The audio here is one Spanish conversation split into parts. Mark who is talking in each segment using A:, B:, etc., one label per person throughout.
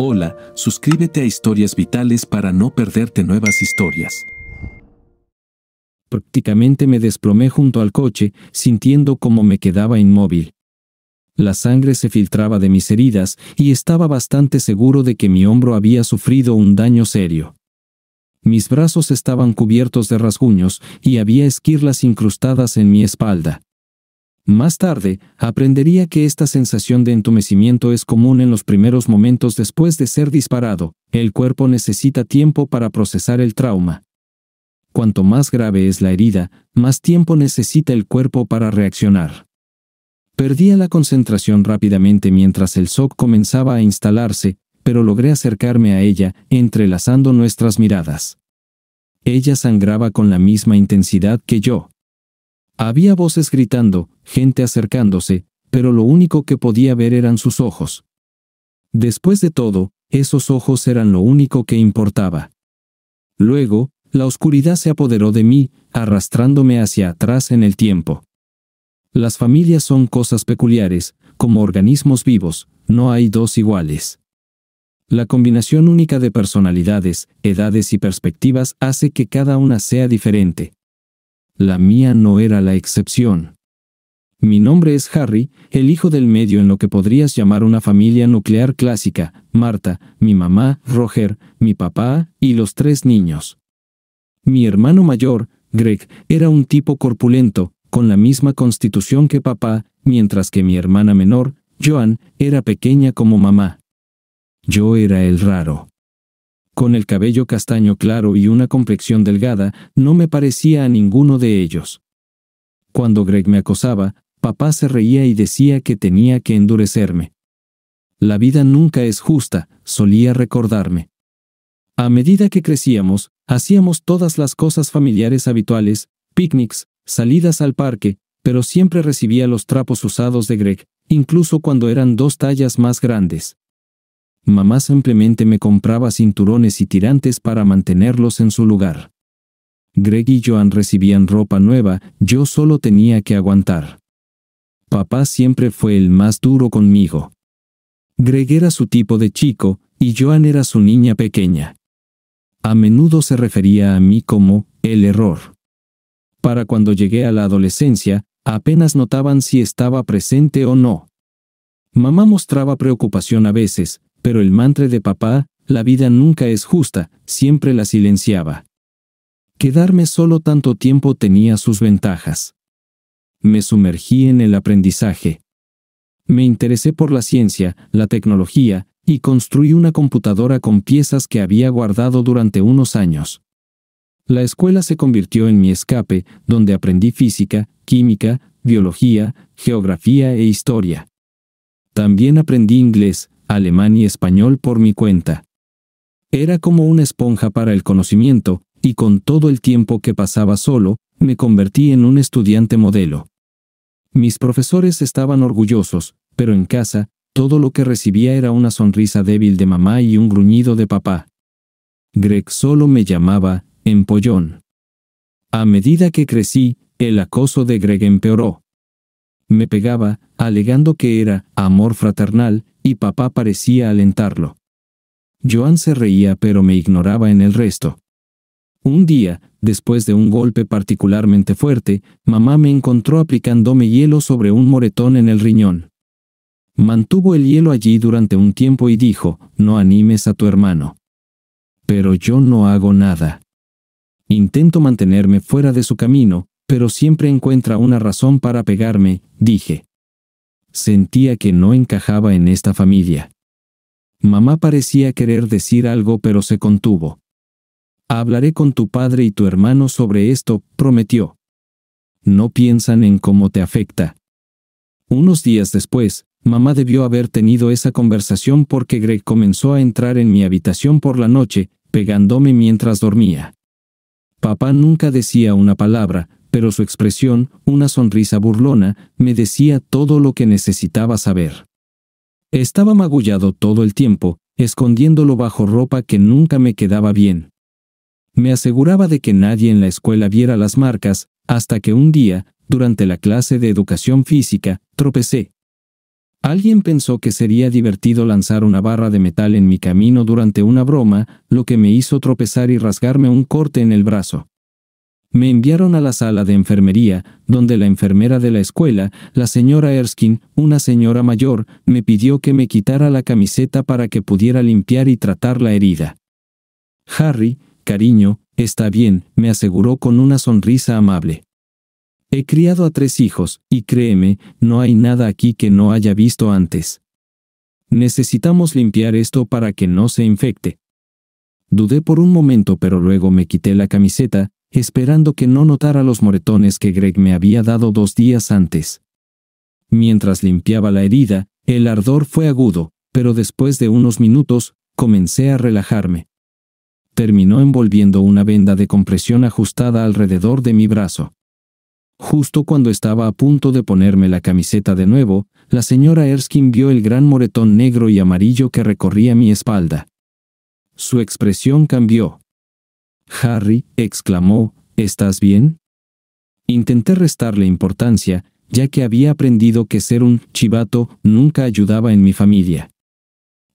A: Hola, suscríbete a Historias Vitales para no perderte nuevas historias. Prácticamente me desplomé junto al coche, sintiendo como me quedaba inmóvil. La sangre se filtraba de mis heridas y estaba bastante seguro de que mi hombro había sufrido un daño serio. Mis brazos estaban cubiertos de rasguños y había esquirlas incrustadas en mi espalda. Más tarde, aprendería que esta sensación de entumecimiento es común en los primeros momentos después de ser disparado, el cuerpo necesita tiempo para procesar el trauma. Cuanto más grave es la herida, más tiempo necesita el cuerpo para reaccionar. Perdía la concentración rápidamente mientras el SOC comenzaba a instalarse, pero logré acercarme a ella, entrelazando nuestras miradas. Ella sangraba con la misma intensidad que yo. Había voces gritando, gente acercándose, pero lo único que podía ver eran sus ojos. Después de todo, esos ojos eran lo único que importaba. Luego, la oscuridad se apoderó de mí, arrastrándome hacia atrás en el tiempo. Las familias son cosas peculiares, como organismos vivos, no hay dos iguales. La combinación única de personalidades, edades y perspectivas hace que cada una sea diferente. La mía no era la excepción. Mi nombre es Harry, el hijo del medio en lo que podrías llamar una familia nuclear clásica, Marta, mi mamá, Roger, mi papá y los tres niños. Mi hermano mayor, Greg, era un tipo corpulento, con la misma constitución que papá, mientras que mi hermana menor, Joan, era pequeña como mamá. Yo era el raro con el cabello castaño claro y una complexión delgada, no me parecía a ninguno de ellos. Cuando Greg me acosaba, papá se reía y decía que tenía que endurecerme. La vida nunca es justa, solía recordarme. A medida que crecíamos, hacíamos todas las cosas familiares habituales, picnics, salidas al parque, pero siempre recibía los trapos usados de Greg, incluso cuando eran dos tallas más grandes mamá simplemente me compraba cinturones y tirantes para mantenerlos en su lugar. Greg y Joan recibían ropa nueva, yo solo tenía que aguantar. Papá siempre fue el más duro conmigo. Greg era su tipo de chico, y Joan era su niña pequeña. A menudo se refería a mí como el error. Para cuando llegué a la adolescencia, apenas notaban si estaba presente o no. Mamá mostraba preocupación a veces, pero el mantra de papá, la vida nunca es justa, siempre la silenciaba. Quedarme solo tanto tiempo tenía sus ventajas. Me sumergí en el aprendizaje. Me interesé por la ciencia, la tecnología, y construí una computadora con piezas que había guardado durante unos años. La escuela se convirtió en mi escape, donde aprendí física, química, biología, geografía e historia. También aprendí inglés, alemán y español por mi cuenta. Era como una esponja para el conocimiento, y con todo el tiempo que pasaba solo, me convertí en un estudiante modelo. Mis profesores estaban orgullosos, pero en casa, todo lo que recibía era una sonrisa débil de mamá y un gruñido de papá. Greg solo me llamaba, empollón. A medida que crecí, el acoso de Greg empeoró me pegaba, alegando que era amor fraternal, y papá parecía alentarlo. Joan se reía pero me ignoraba en el resto. Un día, después de un golpe particularmente fuerte, mamá me encontró aplicándome hielo sobre un moretón en el riñón. Mantuvo el hielo allí durante un tiempo y dijo, no animes a tu hermano. Pero yo no hago nada. Intento mantenerme fuera de su camino, pero siempre encuentra una razón para pegarme, dije. Sentía que no encajaba en esta familia. Mamá parecía querer decir algo pero se contuvo. Hablaré con tu padre y tu hermano sobre esto, prometió. No piensan en cómo te afecta. Unos días después, mamá debió haber tenido esa conversación porque Greg comenzó a entrar en mi habitación por la noche, pegándome mientras dormía. Papá nunca decía una palabra, pero su expresión, una sonrisa burlona, me decía todo lo que necesitaba saber. Estaba magullado todo el tiempo, escondiéndolo bajo ropa que nunca me quedaba bien. Me aseguraba de que nadie en la escuela viera las marcas, hasta que un día, durante la clase de educación física, tropecé. Alguien pensó que sería divertido lanzar una barra de metal en mi camino durante una broma, lo que me hizo tropezar y rasgarme un corte en el brazo. Me enviaron a la sala de enfermería, donde la enfermera de la escuela, la señora Erskine, una señora mayor, me pidió que me quitara la camiseta para que pudiera limpiar y tratar la herida. Harry, cariño, está bien, me aseguró con una sonrisa amable. He criado a tres hijos, y créeme, no hay nada aquí que no haya visto antes. Necesitamos limpiar esto para que no se infecte. Dudé por un momento pero luego me quité la camiseta, esperando que no notara los moretones que Greg me había dado dos días antes. Mientras limpiaba la herida, el ardor fue agudo, pero después de unos minutos, comencé a relajarme. Terminó envolviendo una venda de compresión ajustada alrededor de mi brazo. Justo cuando estaba a punto de ponerme la camiseta de nuevo, la señora Erskine vio el gran moretón negro y amarillo que recorría mi espalda. Su expresión cambió. Harry, exclamó, ¿estás bien? Intenté restarle importancia, ya que había aprendido que ser un chivato nunca ayudaba en mi familia.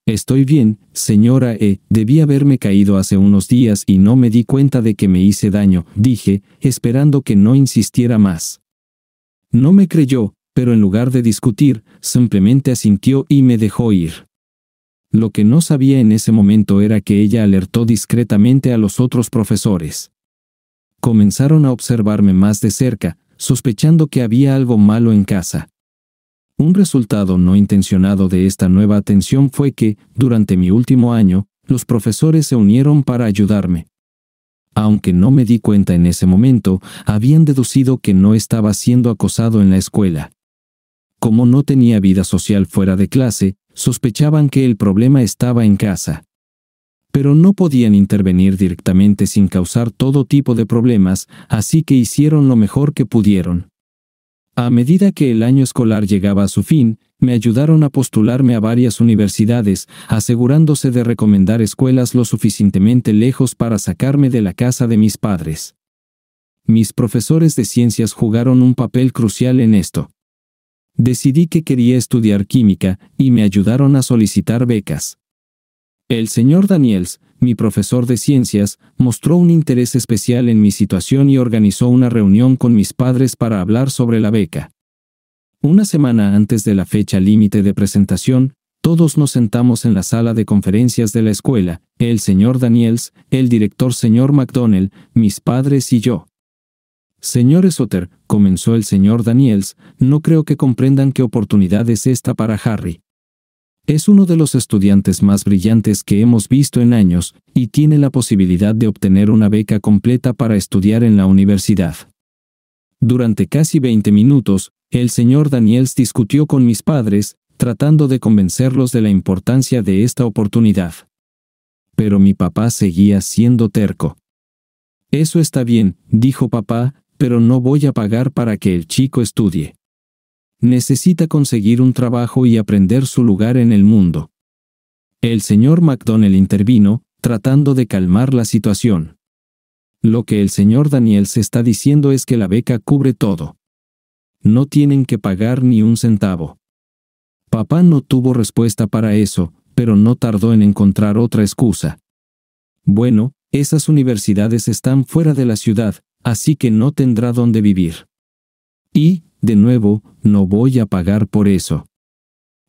A: Estoy bien, señora E. Debí haberme caído hace unos días y no me di cuenta de que me hice daño, dije, esperando que no insistiera más. No me creyó, pero en lugar de discutir, simplemente asintió y me dejó ir. Lo que no sabía en ese momento era que ella alertó discretamente a los otros profesores. Comenzaron a observarme más de cerca, sospechando que había algo malo en casa. Un resultado no intencionado de esta nueva atención fue que, durante mi último año, los profesores se unieron para ayudarme. Aunque no me di cuenta en ese momento, habían deducido que no estaba siendo acosado en la escuela. Como no tenía vida social fuera de clase, Sospechaban que el problema estaba en casa. Pero no podían intervenir directamente sin causar todo tipo de problemas, así que hicieron lo mejor que pudieron. A medida que el año escolar llegaba a su fin, me ayudaron a postularme a varias universidades, asegurándose de recomendar escuelas lo suficientemente lejos para sacarme de la casa de mis padres. Mis profesores de ciencias jugaron un papel crucial en esto. Decidí que quería estudiar química y me ayudaron a solicitar becas. El señor Daniels, mi profesor de ciencias, mostró un interés especial en mi situación y organizó una reunión con mis padres para hablar sobre la beca. Una semana antes de la fecha límite de presentación, todos nos sentamos en la sala de conferencias de la escuela, el señor Daniels, el director señor McDonnell, mis padres y yo. Señor Sotter, comenzó el señor Daniels, no creo que comprendan qué oportunidad es esta para Harry. Es uno de los estudiantes más brillantes que hemos visto en años, y tiene la posibilidad de obtener una beca completa para estudiar en la universidad. Durante casi 20 minutos, el señor Daniels discutió con mis padres, tratando de convencerlos de la importancia de esta oportunidad. Pero mi papá seguía siendo terco. Eso está bien, dijo papá, pero no voy a pagar para que el chico estudie. Necesita conseguir un trabajo y aprender su lugar en el mundo. El señor McDonnell intervino, tratando de calmar la situación. Lo que el señor Daniel se está diciendo es que la beca cubre todo. No tienen que pagar ni un centavo. Papá no tuvo respuesta para eso, pero no tardó en encontrar otra excusa. Bueno, esas universidades están fuera de la ciudad, así que no tendrá dónde vivir. Y, de nuevo, no voy a pagar por eso.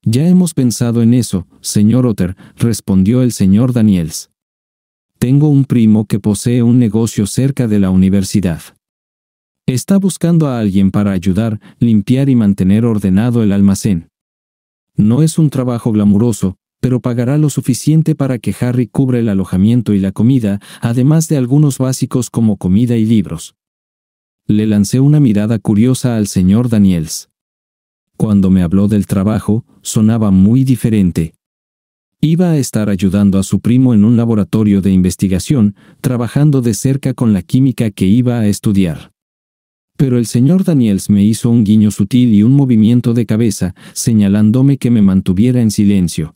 A: Ya hemos pensado en eso, señor Otter, respondió el señor Daniels. Tengo un primo que posee un negocio cerca de la universidad. Está buscando a alguien para ayudar, limpiar y mantener ordenado el almacén. No es un trabajo glamuroso, pero pagará lo suficiente para que Harry cubra el alojamiento y la comida, además de algunos básicos como comida y libros. Le lancé una mirada curiosa al señor Daniels. Cuando me habló del trabajo, sonaba muy diferente. Iba a estar ayudando a su primo en un laboratorio de investigación, trabajando de cerca con la química que iba a estudiar. Pero el señor Daniels me hizo un guiño sutil y un movimiento de cabeza, señalándome que me mantuviera en silencio.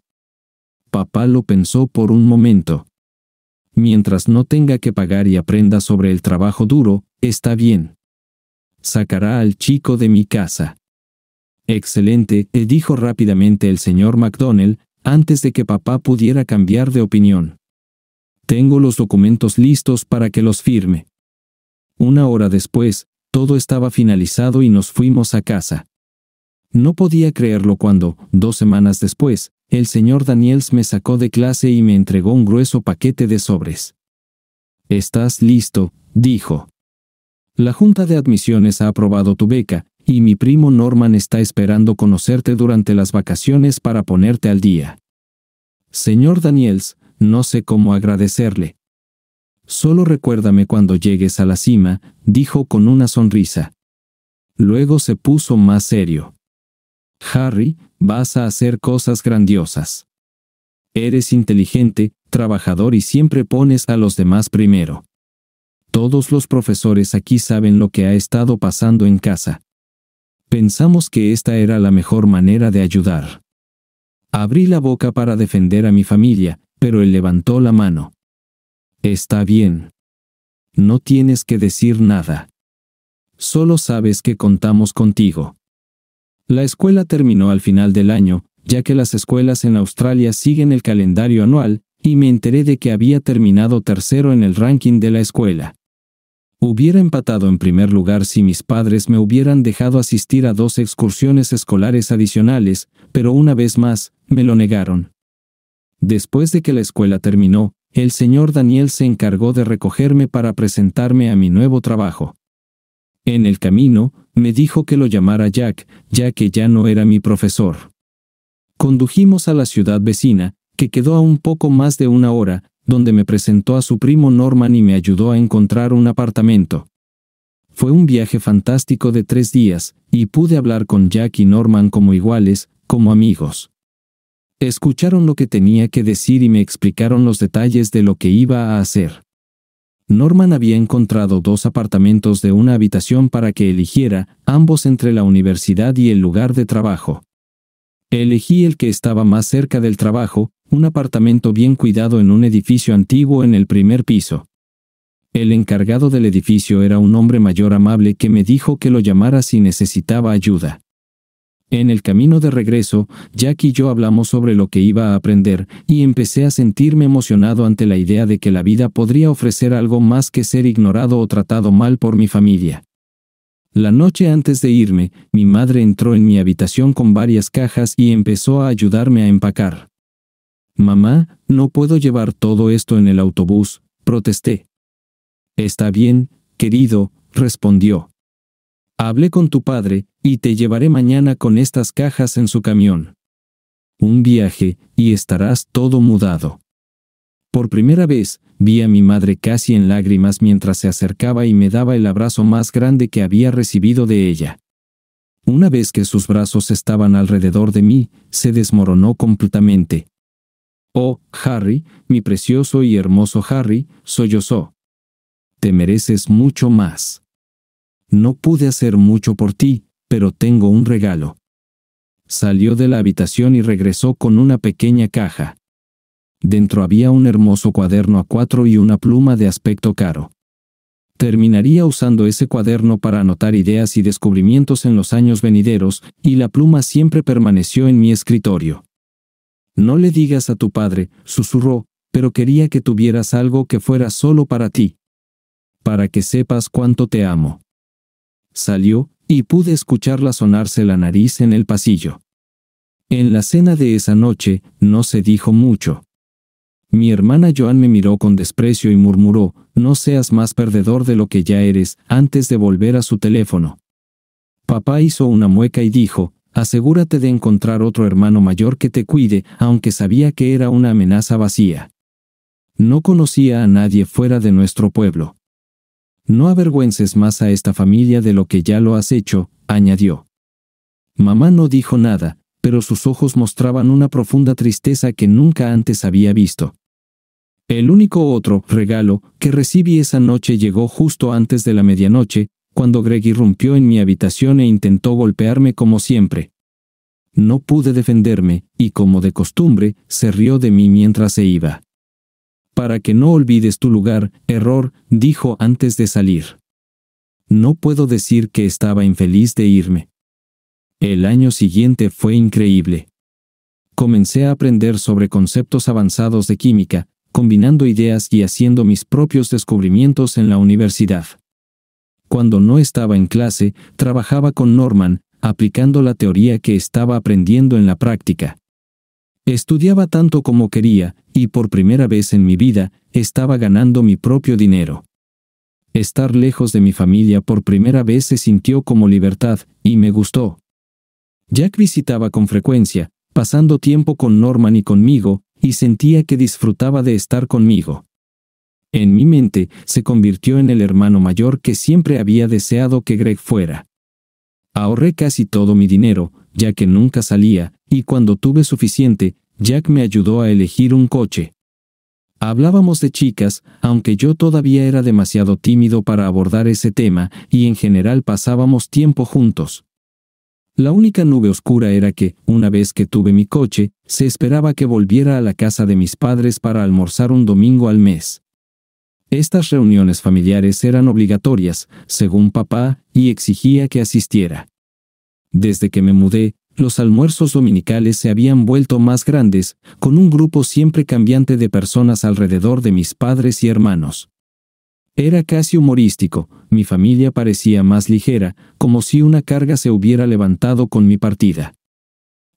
A: Papá lo pensó por un momento. Mientras no tenga que pagar y aprenda sobre el trabajo duro, está bien. Sacará al chico de mi casa. Excelente, dijo rápidamente el señor McDonnell, antes de que papá pudiera cambiar de opinión. Tengo los documentos listos para que los firme. Una hora después, todo estaba finalizado y nos fuimos a casa. No podía creerlo cuando, dos semanas después, el señor Daniels me sacó de clase y me entregó un grueso paquete de sobres. Estás listo, dijo. La Junta de Admisiones ha aprobado tu beca, y mi primo Norman está esperando conocerte durante las vacaciones para ponerte al día. Señor Daniels, no sé cómo agradecerle. Solo recuérdame cuando llegues a la cima, dijo con una sonrisa. Luego se puso más serio. Harry, vas a hacer cosas grandiosas. Eres inteligente, trabajador y siempre pones a los demás primero. Todos los profesores aquí saben lo que ha estado pasando en casa. Pensamos que esta era la mejor manera de ayudar. Abrí la boca para defender a mi familia, pero él levantó la mano. Está bien. No tienes que decir nada. Solo sabes que contamos contigo. La escuela terminó al final del año, ya que las escuelas en Australia siguen el calendario anual, y me enteré de que había terminado tercero en el ranking de la escuela. Hubiera empatado en primer lugar si mis padres me hubieran dejado asistir a dos excursiones escolares adicionales, pero una vez más, me lo negaron. Después de que la escuela terminó, el señor Daniel se encargó de recogerme para presentarme a mi nuevo trabajo. En el camino, me dijo que lo llamara Jack, ya que ya no era mi profesor. Condujimos a la ciudad vecina, que quedó a un poco más de una hora, donde me presentó a su primo Norman y me ayudó a encontrar un apartamento. Fue un viaje fantástico de tres días, y pude hablar con Jack y Norman como iguales, como amigos. Escucharon lo que tenía que decir y me explicaron los detalles de lo que iba a hacer. Norman había encontrado dos apartamentos de una habitación para que eligiera, ambos entre la universidad y el lugar de trabajo. Elegí el que estaba más cerca del trabajo, un apartamento bien cuidado en un edificio antiguo en el primer piso. El encargado del edificio era un hombre mayor amable que me dijo que lo llamara si necesitaba ayuda. En el camino de regreso, Jack y yo hablamos sobre lo que iba a aprender, y empecé a sentirme emocionado ante la idea de que la vida podría ofrecer algo más que ser ignorado o tratado mal por mi familia. La noche antes de irme, mi madre entró en mi habitación con varias cajas y empezó a ayudarme a empacar. Mamá, no puedo llevar todo esto en el autobús, protesté. Está bien, querido, respondió. Hablé con tu padre, y te llevaré mañana con estas cajas en su camión. Un viaje, y estarás todo mudado. Por primera vez, vi a mi madre casi en lágrimas mientras se acercaba y me daba el abrazo más grande que había recibido de ella. Una vez que sus brazos estaban alrededor de mí, se desmoronó completamente. Oh, Harry, mi precioso y hermoso Harry, sollozó. Te mereces mucho más. No pude hacer mucho por ti, pero tengo un regalo. Salió de la habitación y regresó con una pequeña caja. Dentro había un hermoso cuaderno a cuatro y una pluma de aspecto caro. Terminaría usando ese cuaderno para anotar ideas y descubrimientos en los años venideros, y la pluma siempre permaneció en mi escritorio. No le digas a tu padre, susurró, pero quería que tuvieras algo que fuera solo para ti. Para que sepas cuánto te amo. Salió, y pude escucharla sonarse la nariz en el pasillo. En la cena de esa noche no se dijo mucho. Mi hermana Joan me miró con desprecio y murmuró, no seas más perdedor de lo que ya eres, antes de volver a su teléfono. Papá hizo una mueca y dijo, asegúrate de encontrar otro hermano mayor que te cuide, aunque sabía que era una amenaza vacía. No conocía a nadie fuera de nuestro pueblo. No avergüences más a esta familia de lo que ya lo has hecho, añadió. Mamá no dijo nada, pero sus ojos mostraban una profunda tristeza que nunca antes había visto. El único otro regalo que recibí esa noche llegó justo antes de la medianoche, cuando Greg irrumpió en mi habitación e intentó golpearme como siempre. No pude defenderme, y como de costumbre, se rió de mí mientras se iba para que no olvides tu lugar, error, dijo antes de salir. No puedo decir que estaba infeliz de irme. El año siguiente fue increíble. Comencé a aprender sobre conceptos avanzados de química, combinando ideas y haciendo mis propios descubrimientos en la universidad. Cuando no estaba en clase, trabajaba con Norman, aplicando la teoría que estaba aprendiendo en la práctica. Estudiaba tanto como quería, y por primera vez en mi vida, estaba ganando mi propio dinero. Estar lejos de mi familia por primera vez se sintió como libertad, y me gustó. Jack visitaba con frecuencia, pasando tiempo con Norman y conmigo, y sentía que disfrutaba de estar conmigo. En mi mente, se convirtió en el hermano mayor que siempre había deseado que Greg fuera. Ahorré casi todo mi dinero, ya que nunca salía, y cuando tuve suficiente, Jack me ayudó a elegir un coche. Hablábamos de chicas, aunque yo todavía era demasiado tímido para abordar ese tema, y en general pasábamos tiempo juntos. La única nube oscura era que, una vez que tuve mi coche, se esperaba que volviera a la casa de mis padres para almorzar un domingo al mes. Estas reuniones familiares eran obligatorias, según papá, y exigía que asistiera. Desde que me mudé, los almuerzos dominicales se habían vuelto más grandes, con un grupo siempre cambiante de personas alrededor de mis padres y hermanos. Era casi humorístico, mi familia parecía más ligera, como si una carga se hubiera levantado con mi partida.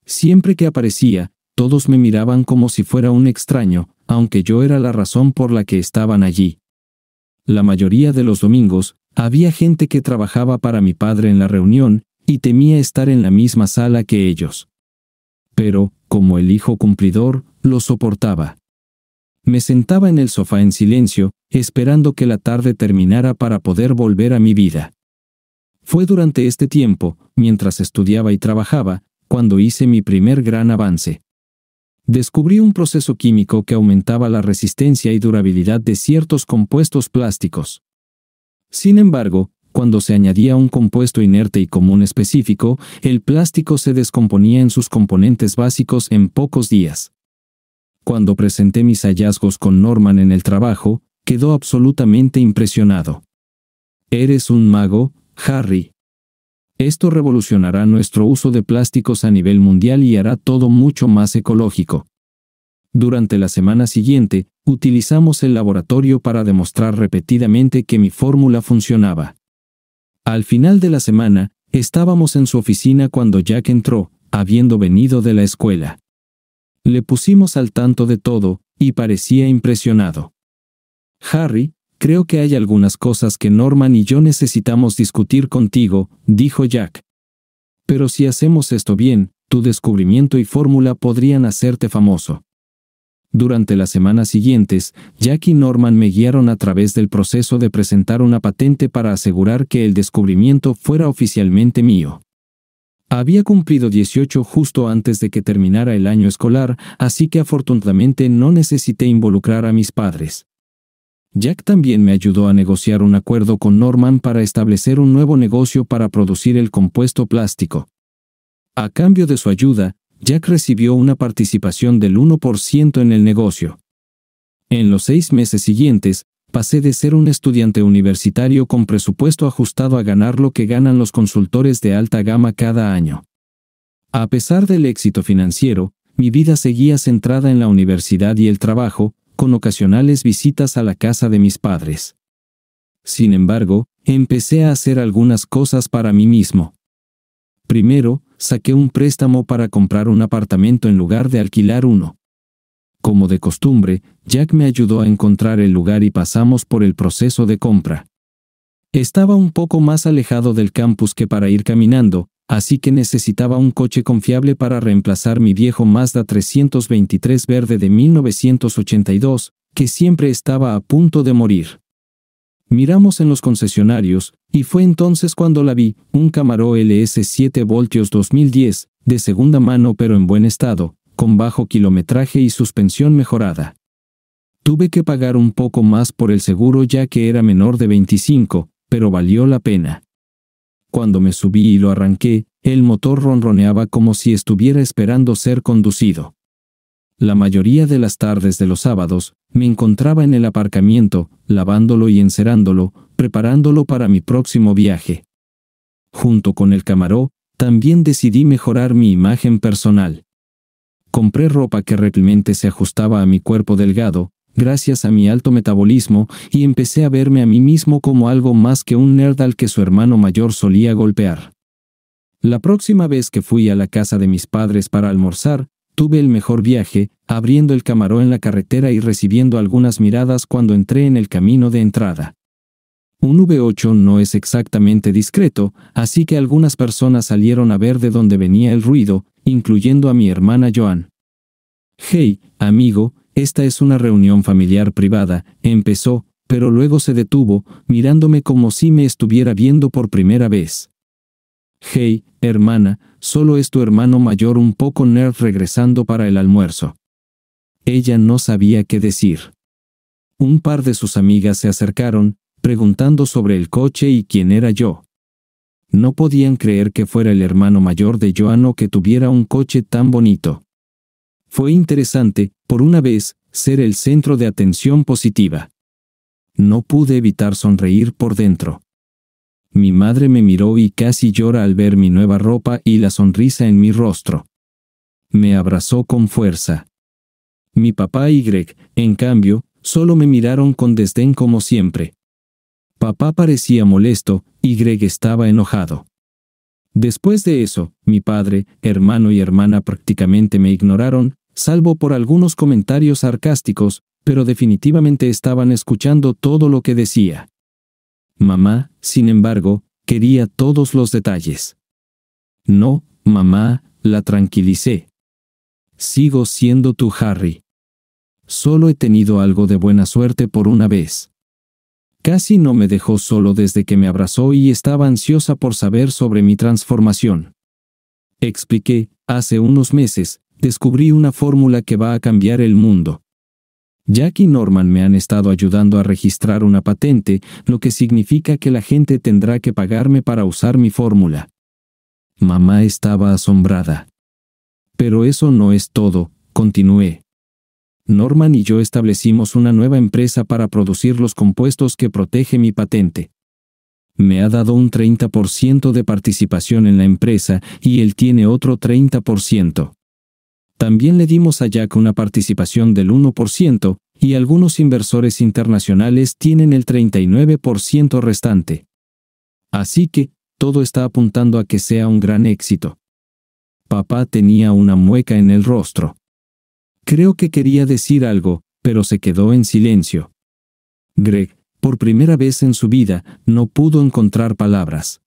A: Siempre que aparecía, todos me miraban como si fuera un extraño, aunque yo era la razón por la que estaban allí. La mayoría de los domingos, había gente que trabajaba para mi padre en la reunión, y temía estar en la misma sala que ellos. Pero, como el hijo cumplidor, lo soportaba. Me sentaba en el sofá en silencio, esperando que la tarde terminara para poder volver a mi vida. Fue durante este tiempo, mientras estudiaba y trabajaba, cuando hice mi primer gran avance. Descubrí un proceso químico que aumentaba la resistencia y durabilidad de ciertos compuestos plásticos. Sin embargo, cuando se añadía un compuesto inerte y común específico, el plástico se descomponía en sus componentes básicos en pocos días. Cuando presenté mis hallazgos con Norman en el trabajo, quedó absolutamente impresionado. Eres un mago, Harry. Esto revolucionará nuestro uso de plásticos a nivel mundial y hará todo mucho más ecológico. Durante la semana siguiente, utilizamos el laboratorio para demostrar repetidamente que mi fórmula funcionaba. Al final de la semana, estábamos en su oficina cuando Jack entró, habiendo venido de la escuela. Le pusimos al tanto de todo, y parecía impresionado. Harry, creo que hay algunas cosas que Norman y yo necesitamos discutir contigo, dijo Jack. Pero si hacemos esto bien, tu descubrimiento y fórmula podrían hacerte famoso. Durante las semanas siguientes, Jack y Norman me guiaron a través del proceso de presentar una patente para asegurar que el descubrimiento fuera oficialmente mío. Había cumplido 18 justo antes de que terminara el año escolar, así que afortunadamente no necesité involucrar a mis padres. Jack también me ayudó a negociar un acuerdo con Norman para establecer un nuevo negocio para producir el compuesto plástico. A cambio de su ayuda, Jack recibió una participación del 1% en el negocio. En los seis meses siguientes, pasé de ser un estudiante universitario con presupuesto ajustado a ganar lo que ganan los consultores de alta gama cada año. A pesar del éxito financiero, mi vida seguía centrada en la universidad y el trabajo, con ocasionales visitas a la casa de mis padres. Sin embargo, empecé a hacer algunas cosas para mí mismo. Primero, saqué un préstamo para comprar un apartamento en lugar de alquilar uno. Como de costumbre, Jack me ayudó a encontrar el lugar y pasamos por el proceso de compra. Estaba un poco más alejado del campus que para ir caminando, así que necesitaba un coche confiable para reemplazar mi viejo Mazda 323 verde de 1982, que siempre estaba a punto de morir. Miramos en los concesionarios, y fue entonces cuando la vi, un Camaro LS 7 voltios 2010, de segunda mano pero en buen estado, con bajo kilometraje y suspensión mejorada. Tuve que pagar un poco más por el seguro ya que era menor de 25, pero valió la pena. Cuando me subí y lo arranqué, el motor ronroneaba como si estuviera esperando ser conducido. La mayoría de las tardes de los sábados, me encontraba en el aparcamiento, lavándolo y encerándolo, preparándolo para mi próximo viaje. Junto con el camaró, también decidí mejorar mi imagen personal. Compré ropa que realmente se ajustaba a mi cuerpo delgado, gracias a mi alto metabolismo, y empecé a verme a mí mismo como algo más que un nerd al que su hermano mayor solía golpear. La próxima vez que fui a la casa de mis padres para almorzar, Tuve el mejor viaje, abriendo el camaró en la carretera y recibiendo algunas miradas cuando entré en el camino de entrada. Un V8 no es exactamente discreto, así que algunas personas salieron a ver de dónde venía el ruido, incluyendo a mi hermana Joan. Hey, amigo, esta es una reunión familiar privada, empezó, pero luego se detuvo, mirándome como si me estuviera viendo por primera vez. Hey, hermana, solo es tu hermano mayor un poco nerd regresando para el almuerzo. Ella no sabía qué decir. Un par de sus amigas se acercaron, preguntando sobre el coche y quién era yo. No podían creer que fuera el hermano mayor de Joano que tuviera un coche tan bonito. Fue interesante, por una vez, ser el centro de atención positiva. No pude evitar sonreír por dentro. Mi madre me miró y casi llora al ver mi nueva ropa y la sonrisa en mi rostro. Me abrazó con fuerza. Mi papá y Greg, en cambio, solo me miraron con desdén como siempre. Papá parecía molesto, y Greg estaba enojado. Después de eso, mi padre, hermano y hermana prácticamente me ignoraron, salvo por algunos comentarios sarcásticos, pero definitivamente estaban escuchando todo lo que decía. Mamá, sin embargo, quería todos los detalles. No, mamá, la tranquilicé. Sigo siendo tu Harry. Solo he tenido algo de buena suerte por una vez. Casi no me dejó solo desde que me abrazó y estaba ansiosa por saber sobre mi transformación. Expliqué, hace unos meses, descubrí una fórmula que va a cambiar el mundo. Jack y Norman me han estado ayudando a registrar una patente, lo que significa que la gente tendrá que pagarme para usar mi fórmula. Mamá estaba asombrada. Pero eso no es todo, continué. Norman y yo establecimos una nueva empresa para producir los compuestos que protege mi patente. Me ha dado un 30% de participación en la empresa y él tiene otro 30%. También le dimos a Jack una participación del 1% y algunos inversores internacionales tienen el 39% restante. Así que, todo está apuntando a que sea un gran éxito. Papá tenía una mueca en el rostro. Creo que quería decir algo, pero se quedó en silencio. Greg, por primera vez en su vida, no pudo encontrar palabras.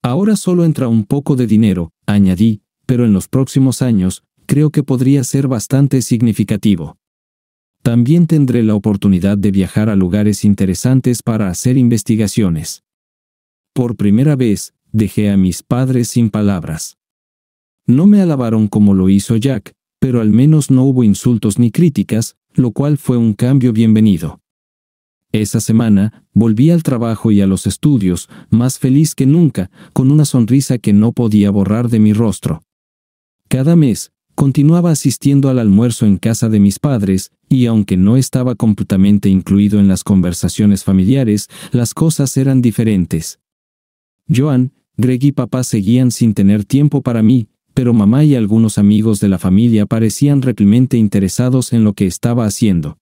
A: Ahora solo entra un poco de dinero, añadí, pero en los próximos años, creo que podría ser bastante significativo. También tendré la oportunidad de viajar a lugares interesantes para hacer investigaciones. Por primera vez, dejé a mis padres sin palabras. No me alabaron como lo hizo Jack, pero al menos no hubo insultos ni críticas, lo cual fue un cambio bienvenido. Esa semana, volví al trabajo y a los estudios, más feliz que nunca, con una sonrisa que no podía borrar de mi rostro. Cada mes, Continuaba asistiendo al almuerzo en casa de mis padres, y aunque no estaba completamente incluido en las conversaciones familiares, las cosas eran diferentes. Joan, Greg y papá seguían sin tener tiempo para mí, pero mamá y algunos amigos de la familia parecían realmente interesados en lo que estaba haciendo.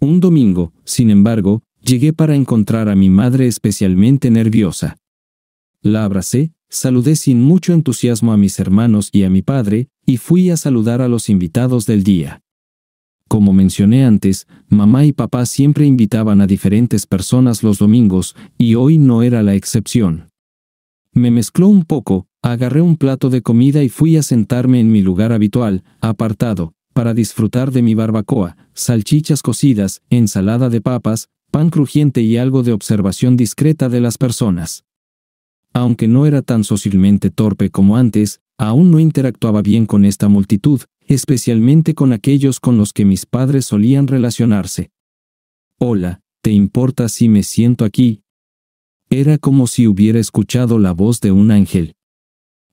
A: Un domingo, sin embargo, llegué para encontrar a mi madre especialmente nerviosa. La abracé, saludé sin mucho entusiasmo a mis hermanos y a mi padre, y fui a saludar a los invitados del día. Como mencioné antes, mamá y papá siempre invitaban a diferentes personas los domingos, y hoy no era la excepción. Me mezcló un poco, agarré un plato de comida y fui a sentarme en mi lugar habitual, apartado, para disfrutar de mi barbacoa, salchichas cocidas, ensalada de papas, pan crujiente y algo de observación discreta de las personas. Aunque no era tan socialmente torpe como antes, Aún no interactuaba bien con esta multitud, especialmente con aquellos con los que mis padres solían relacionarse. Hola, ¿te importa si me siento aquí? Era como si hubiera escuchado la voz de un ángel.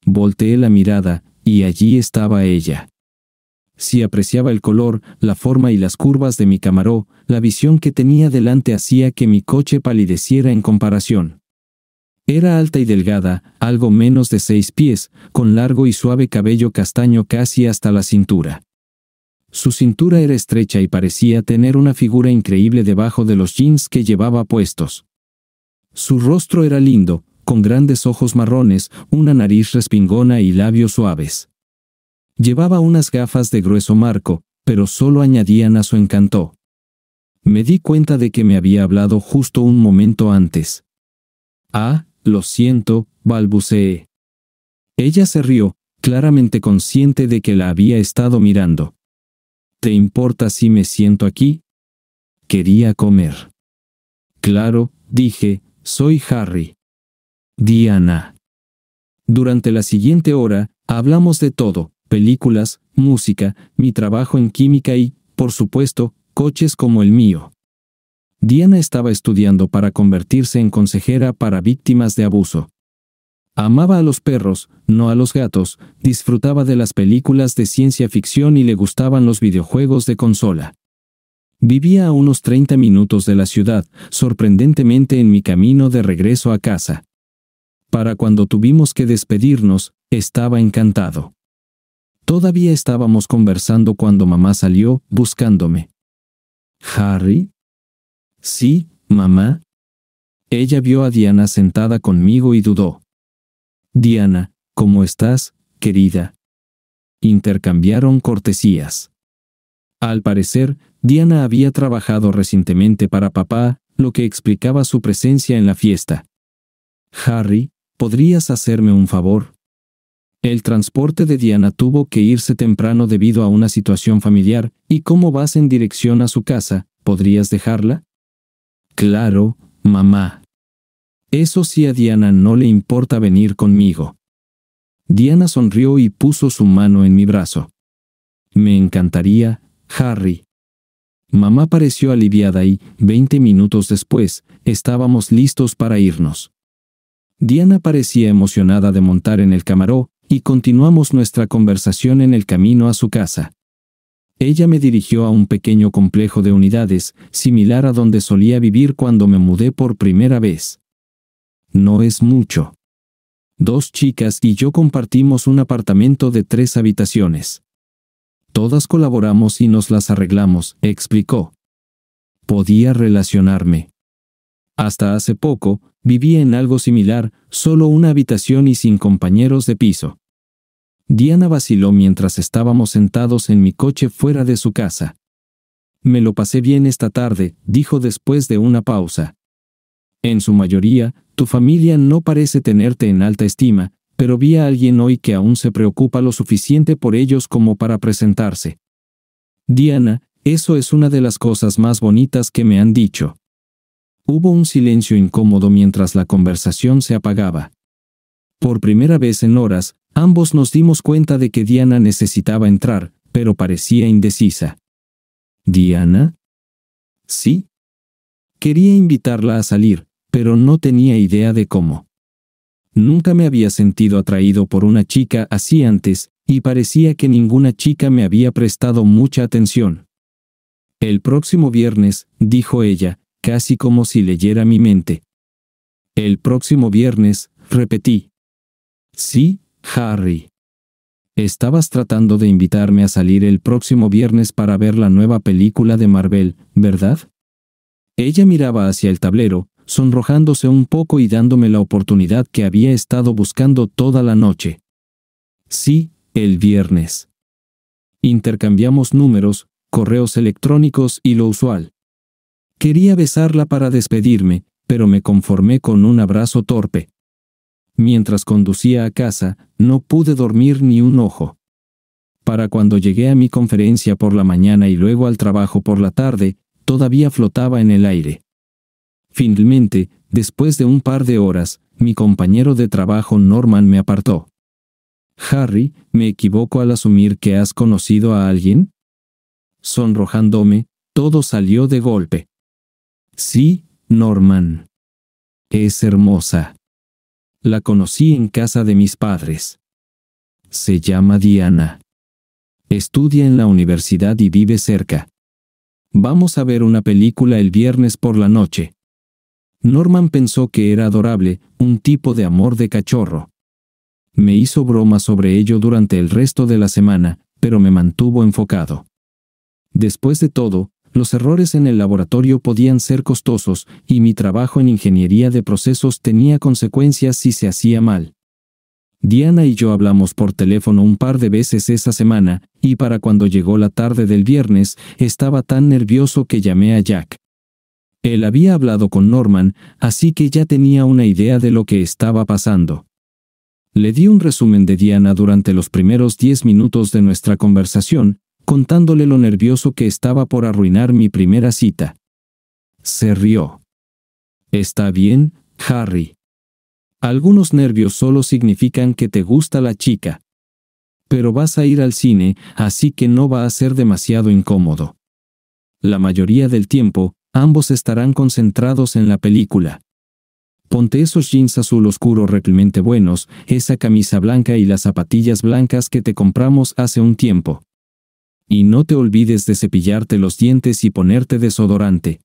A: Volteé la mirada, y allí estaba ella. Si apreciaba el color, la forma y las curvas de mi camaró, la visión que tenía delante hacía que mi coche palideciera en comparación. Era alta y delgada, algo menos de seis pies, con largo y suave cabello castaño casi hasta la cintura. Su cintura era estrecha y parecía tener una figura increíble debajo de los jeans que llevaba puestos. Su rostro era lindo, con grandes ojos marrones, una nariz respingona y labios suaves. Llevaba unas gafas de grueso marco, pero solo añadían a su encanto. Me di cuenta de que me había hablado justo un momento antes. Ah, lo siento, balbuceé. Ella se rió, claramente consciente de que la había estado mirando. ¿Te importa si me siento aquí? Quería comer. Claro, dije, soy Harry. Diana. Durante la siguiente hora, hablamos de todo, películas, música, mi trabajo en química y, por supuesto, coches como el mío. Diana estaba estudiando para convertirse en consejera para víctimas de abuso. Amaba a los perros, no a los gatos, disfrutaba de las películas de ciencia ficción y le gustaban los videojuegos de consola. Vivía a unos 30 minutos de la ciudad, sorprendentemente en mi camino de regreso a casa. Para cuando tuvimos que despedirnos, estaba encantado. Todavía estábamos conversando cuando mamá salió, buscándome. Harry, Sí, mamá. Ella vio a Diana sentada conmigo y dudó. Diana, ¿cómo estás, querida? Intercambiaron cortesías. Al parecer, Diana había trabajado recientemente para papá, lo que explicaba su presencia en la fiesta. Harry, ¿podrías hacerme un favor? El transporte de Diana tuvo que irse temprano debido a una situación familiar, ¿y como vas en dirección a su casa? ¿Podrías dejarla? Claro, mamá. Eso sí a Diana no le importa venir conmigo. Diana sonrió y puso su mano en mi brazo. Me encantaría, Harry. Mamá pareció aliviada y, veinte minutos después, estábamos listos para irnos. Diana parecía emocionada de montar en el camaró, y continuamos nuestra conversación en el camino a su casa. Ella me dirigió a un pequeño complejo de unidades, similar a donde solía vivir cuando me mudé por primera vez. No es mucho. Dos chicas y yo compartimos un apartamento de tres habitaciones. Todas colaboramos y nos las arreglamos, explicó. Podía relacionarme. Hasta hace poco, vivía en algo similar, solo una habitación y sin compañeros de piso. Diana vaciló mientras estábamos sentados en mi coche fuera de su casa. Me lo pasé bien esta tarde, dijo después de una pausa. En su mayoría, tu familia no parece tenerte en alta estima, pero vi a alguien hoy que aún se preocupa lo suficiente por ellos como para presentarse. Diana, eso es una de las cosas más bonitas que me han dicho. Hubo un silencio incómodo mientras la conversación se apagaba. Por primera vez en horas, Ambos nos dimos cuenta de que Diana necesitaba entrar, pero parecía indecisa. ¿Diana? Sí. Quería invitarla a salir, pero no tenía idea de cómo. Nunca me había sentido atraído por una chica así antes, y parecía que ninguna chica me había prestado mucha atención. El próximo viernes, dijo ella, casi como si leyera mi mente. El próximo viernes, repetí. Sí, Harry. Estabas tratando de invitarme a salir el próximo viernes para ver la nueva película de Marvel, ¿verdad? Ella miraba hacia el tablero, sonrojándose un poco y dándome la oportunidad que había estado buscando toda la noche. Sí, el viernes. Intercambiamos números, correos electrónicos y lo usual. Quería besarla para despedirme, pero me conformé con un abrazo torpe. Mientras conducía a casa, no pude dormir ni un ojo. Para cuando llegué a mi conferencia por la mañana y luego al trabajo por la tarde, todavía flotaba en el aire. Finalmente, después de un par de horas, mi compañero de trabajo Norman me apartó. Harry, ¿me equivoco al asumir que has conocido a alguien? Sonrojándome, todo salió de golpe. Sí, Norman. Es hermosa. La conocí en casa de mis padres. Se llama Diana. Estudia en la universidad y vive cerca. Vamos a ver una película el viernes por la noche. Norman pensó que era adorable, un tipo de amor de cachorro. Me hizo broma sobre ello durante el resto de la semana, pero me mantuvo enfocado. Después de todo, los errores en el laboratorio podían ser costosos y mi trabajo en ingeniería de procesos tenía consecuencias si se hacía mal. Diana y yo hablamos por teléfono un par de veces esa semana, y para cuando llegó la tarde del viernes, estaba tan nervioso que llamé a Jack. Él había hablado con Norman, así que ya tenía una idea de lo que estaba pasando. Le di un resumen de Diana durante los primeros diez minutos de nuestra conversación, contándole lo nervioso que estaba por arruinar mi primera cita. Se rió. Está bien, Harry. Algunos nervios solo significan que te gusta la chica. Pero vas a ir al cine, así que no va a ser demasiado incómodo. La mayoría del tiempo, ambos estarán concentrados en la película. Ponte esos jeans azul oscuro realmente buenos, esa camisa blanca y las zapatillas blancas que te compramos hace un tiempo. Y no te olvides de cepillarte los dientes y ponerte desodorante.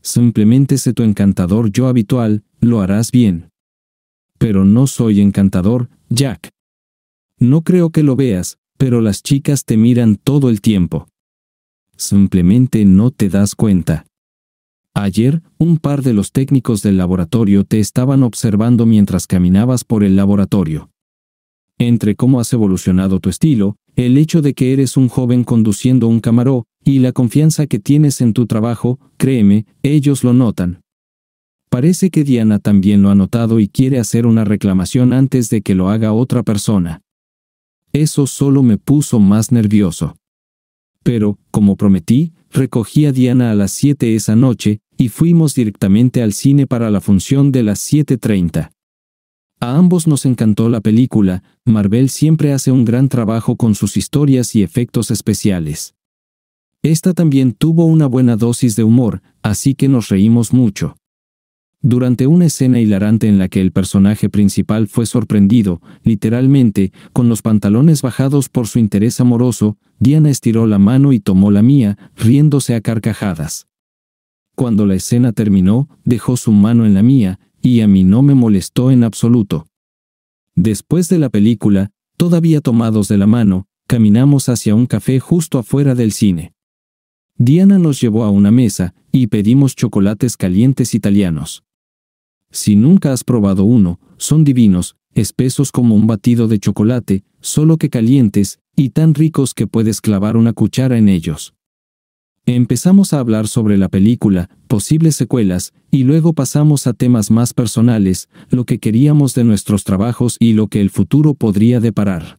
A: Simplemente sé tu encantador yo habitual, lo harás bien. Pero no soy encantador, Jack. No creo que lo veas, pero las chicas te miran todo el tiempo. Simplemente no te das cuenta. Ayer, un par de los técnicos del laboratorio te estaban observando mientras caminabas por el laboratorio. Entre cómo has evolucionado tu estilo, el hecho de que eres un joven conduciendo un camaró, y la confianza que tienes en tu trabajo, créeme, ellos lo notan. Parece que Diana también lo ha notado y quiere hacer una reclamación antes de que lo haga otra persona. Eso solo me puso más nervioso. Pero, como prometí, recogí a Diana a las 7 esa noche, y fuimos directamente al cine para la función de las 7.30. A ambos nos encantó la película, Marvel siempre hace un gran trabajo con sus historias y efectos especiales. Esta también tuvo una buena dosis de humor, así que nos reímos mucho. Durante una escena hilarante en la que el personaje principal fue sorprendido, literalmente, con los pantalones bajados por su interés amoroso, Diana estiró la mano y tomó la mía, riéndose a carcajadas. Cuando la escena terminó, dejó su mano en la mía, y a mí no me molestó en absoluto. Después de la película, todavía tomados de la mano, caminamos hacia un café justo afuera del cine. Diana nos llevó a una mesa y pedimos chocolates calientes italianos. Si nunca has probado uno, son divinos, espesos como un batido de chocolate, solo que calientes, y tan ricos que puedes clavar una cuchara en ellos. Empezamos a hablar sobre la película, posibles secuelas, y luego pasamos a temas más personales, lo que queríamos de nuestros trabajos y lo que el futuro podría deparar.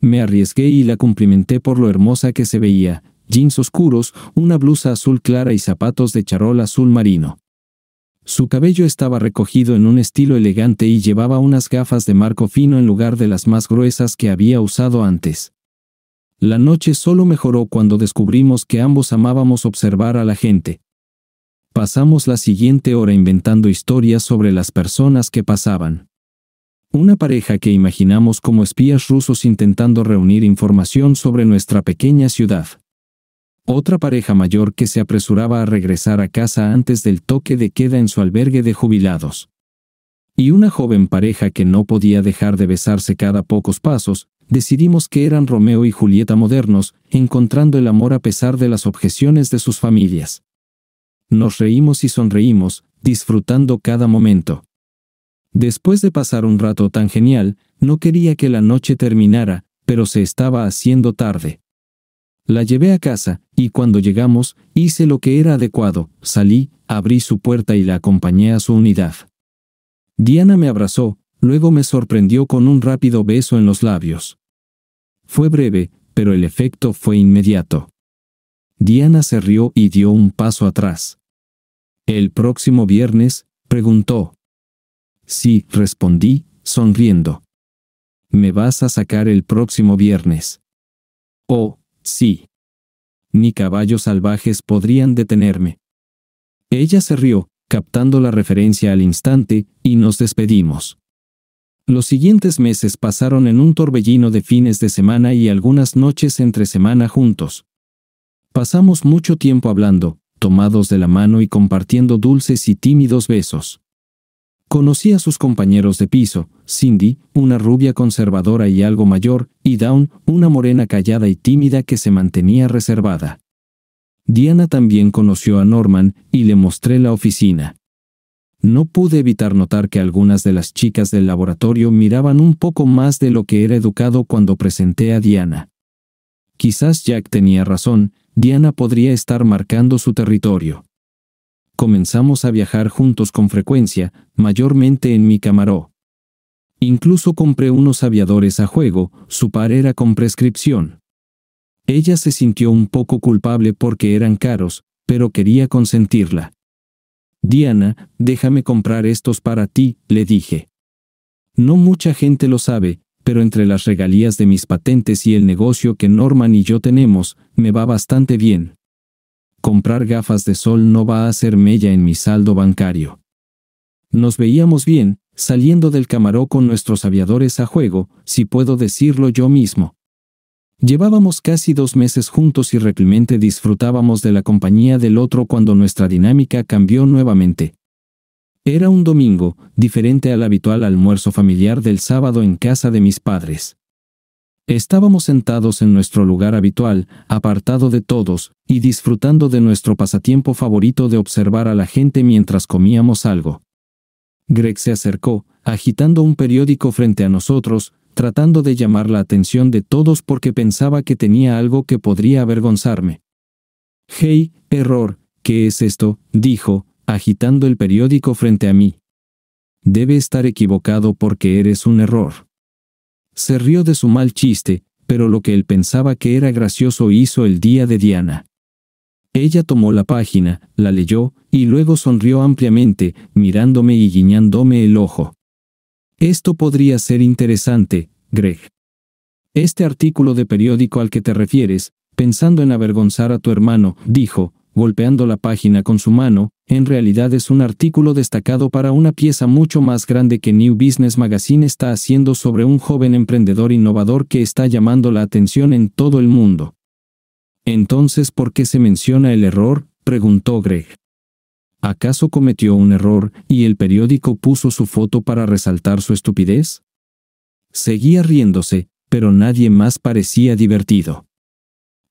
A: Me arriesgué y la cumplimenté por lo hermosa que se veía, jeans oscuros, una blusa azul clara y zapatos de charol azul marino. Su cabello estaba recogido en un estilo elegante y llevaba unas gafas de marco fino en lugar de las más gruesas que había usado antes. La noche solo mejoró cuando descubrimos que ambos amábamos observar a la gente. Pasamos la siguiente hora inventando historias sobre las personas que pasaban. Una pareja que imaginamos como espías rusos intentando reunir información sobre nuestra pequeña ciudad. Otra pareja mayor que se apresuraba a regresar a casa antes del toque de queda en su albergue de jubilados. Y una joven pareja que no podía dejar de besarse cada pocos pasos, decidimos que eran Romeo y Julieta modernos, encontrando el amor a pesar de las objeciones de sus familias. Nos reímos y sonreímos, disfrutando cada momento. Después de pasar un rato tan genial, no quería que la noche terminara, pero se estaba haciendo tarde. La llevé a casa, y cuando llegamos, hice lo que era adecuado, salí, abrí su puerta y la acompañé a su unidad. Diana me abrazó, luego me sorprendió con un rápido beso en los labios. Fue breve, pero el efecto fue inmediato. Diana se rió y dio un paso atrás. ¿El próximo viernes? preguntó. Sí, respondí, sonriendo. ¿Me vas a sacar el próximo viernes? Oh, sí. Ni caballos salvajes podrían detenerme. Ella se rió, captando la referencia al instante, y nos despedimos. Los siguientes meses pasaron en un torbellino de fines de semana y algunas noches entre semana juntos. Pasamos mucho tiempo hablando, tomados de la mano y compartiendo dulces y tímidos besos. Conocí a sus compañeros de piso, Cindy, una rubia conservadora y algo mayor, y Dawn, una morena callada y tímida que se mantenía reservada. Diana también conoció a Norman, y le mostré la oficina no pude evitar notar que algunas de las chicas del laboratorio miraban un poco más de lo que era educado cuando presenté a Diana. Quizás Jack tenía razón, Diana podría estar marcando su territorio. Comenzamos a viajar juntos con frecuencia, mayormente en mi camaró. Incluso compré unos aviadores a juego, su par era con prescripción. Ella se sintió un poco culpable porque eran caros, pero quería consentirla. Diana, déjame comprar estos para ti, le dije. No mucha gente lo sabe, pero entre las regalías de mis patentes y el negocio que Norman y yo tenemos, me va bastante bien. Comprar gafas de sol no va a hacer mella en mi saldo bancario. Nos veíamos bien, saliendo del camaró con nuestros aviadores a juego, si puedo decirlo yo mismo. Llevábamos casi dos meses juntos y realmente disfrutábamos de la compañía del otro cuando nuestra dinámica cambió nuevamente. Era un domingo, diferente al habitual almuerzo familiar del sábado en casa de mis padres. Estábamos sentados en nuestro lugar habitual, apartado de todos, y disfrutando de nuestro pasatiempo favorito de observar a la gente mientras comíamos algo. Greg se acercó, agitando un periódico frente a nosotros, tratando de llamar la atención de todos porque pensaba que tenía algo que podría avergonzarme. Hey, error, ¿qué es esto? dijo, agitando el periódico frente a mí. Debe estar equivocado porque eres un error. Se rió de su mal chiste, pero lo que él pensaba que era gracioso hizo el día de Diana. Ella tomó la página, la leyó, y luego sonrió ampliamente, mirándome y guiñándome el ojo. Esto podría ser interesante, Greg. Este artículo de periódico al que te refieres, pensando en avergonzar a tu hermano, dijo, golpeando la página con su mano, en realidad es un artículo destacado para una pieza mucho más grande que New Business Magazine está haciendo sobre un joven emprendedor innovador que está llamando la atención en todo el mundo. Entonces, ¿por qué se menciona el error? preguntó Greg. ¿Acaso cometió un error y el periódico puso su foto para resaltar su estupidez? Seguía riéndose, pero nadie más parecía divertido.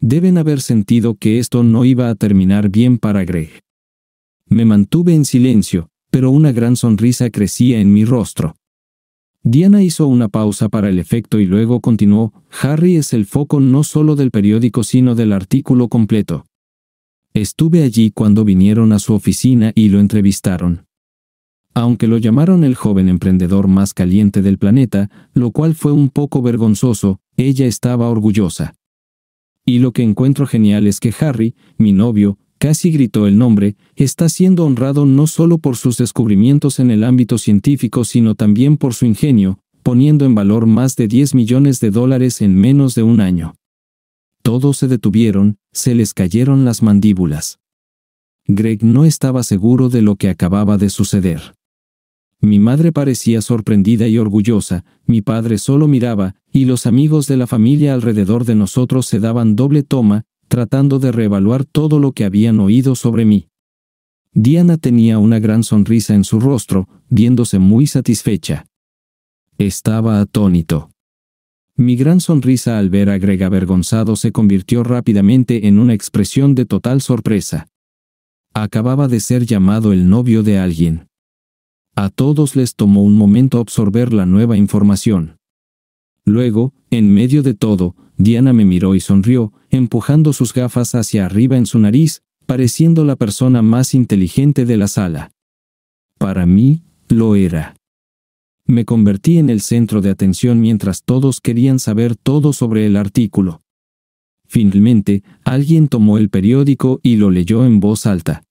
A: Deben haber sentido que esto no iba a terminar bien para Greg. Me mantuve en silencio, pero una gran sonrisa crecía en mi rostro. Diana hizo una pausa para el efecto y luego continuó, Harry es el foco no solo del periódico sino del artículo completo. Estuve allí cuando vinieron a su oficina y lo entrevistaron. Aunque lo llamaron el joven emprendedor más caliente del planeta, lo cual fue un poco vergonzoso, ella estaba orgullosa. Y lo que encuentro genial es que Harry, mi novio, casi gritó el nombre, está siendo honrado no solo por sus descubrimientos en el ámbito científico, sino también por su ingenio, poniendo en valor más de 10 millones de dólares en menos de un año. Todos se detuvieron, se les cayeron las mandíbulas. Greg no estaba seguro de lo que acababa de suceder. Mi madre parecía sorprendida y orgullosa, mi padre solo miraba, y los amigos de la familia alrededor de nosotros se daban doble toma, tratando de reevaluar todo lo que habían oído sobre mí. Diana tenía una gran sonrisa en su rostro, viéndose muy satisfecha. Estaba atónito. Mi gran sonrisa al ver a Greg avergonzado se convirtió rápidamente en una expresión de total sorpresa. Acababa de ser llamado el novio de alguien. A todos les tomó un momento absorber la nueva información. Luego, en medio de todo, Diana me miró y sonrió, empujando sus gafas hacia arriba en su nariz, pareciendo la persona más inteligente de la sala. Para mí, lo era me convertí en el centro de atención mientras todos querían saber todo sobre el artículo. Finalmente, alguien tomó el periódico y lo leyó en voz alta.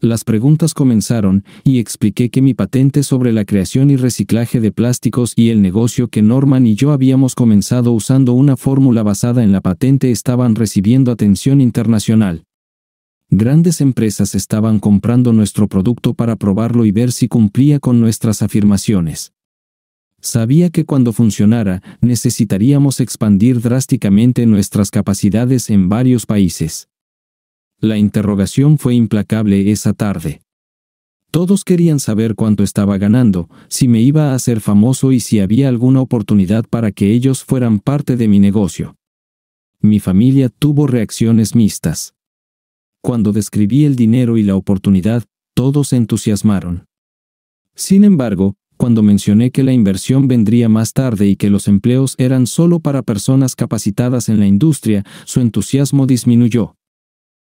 A: Las preguntas comenzaron y expliqué que mi patente sobre la creación y reciclaje de plásticos y el negocio que Norman y yo habíamos comenzado usando una fórmula basada en la patente estaban recibiendo atención internacional. Grandes empresas estaban comprando nuestro producto para probarlo y ver si cumplía con nuestras afirmaciones. Sabía que cuando funcionara, necesitaríamos expandir drásticamente nuestras capacidades en varios países. La interrogación fue implacable esa tarde. Todos querían saber cuánto estaba ganando, si me iba a hacer famoso y si había alguna oportunidad para que ellos fueran parte de mi negocio. Mi familia tuvo reacciones mixtas. Cuando describí el dinero y la oportunidad, todos se entusiasmaron. Sin embargo, cuando mencioné que la inversión vendría más tarde y que los empleos eran solo para personas capacitadas en la industria, su entusiasmo disminuyó.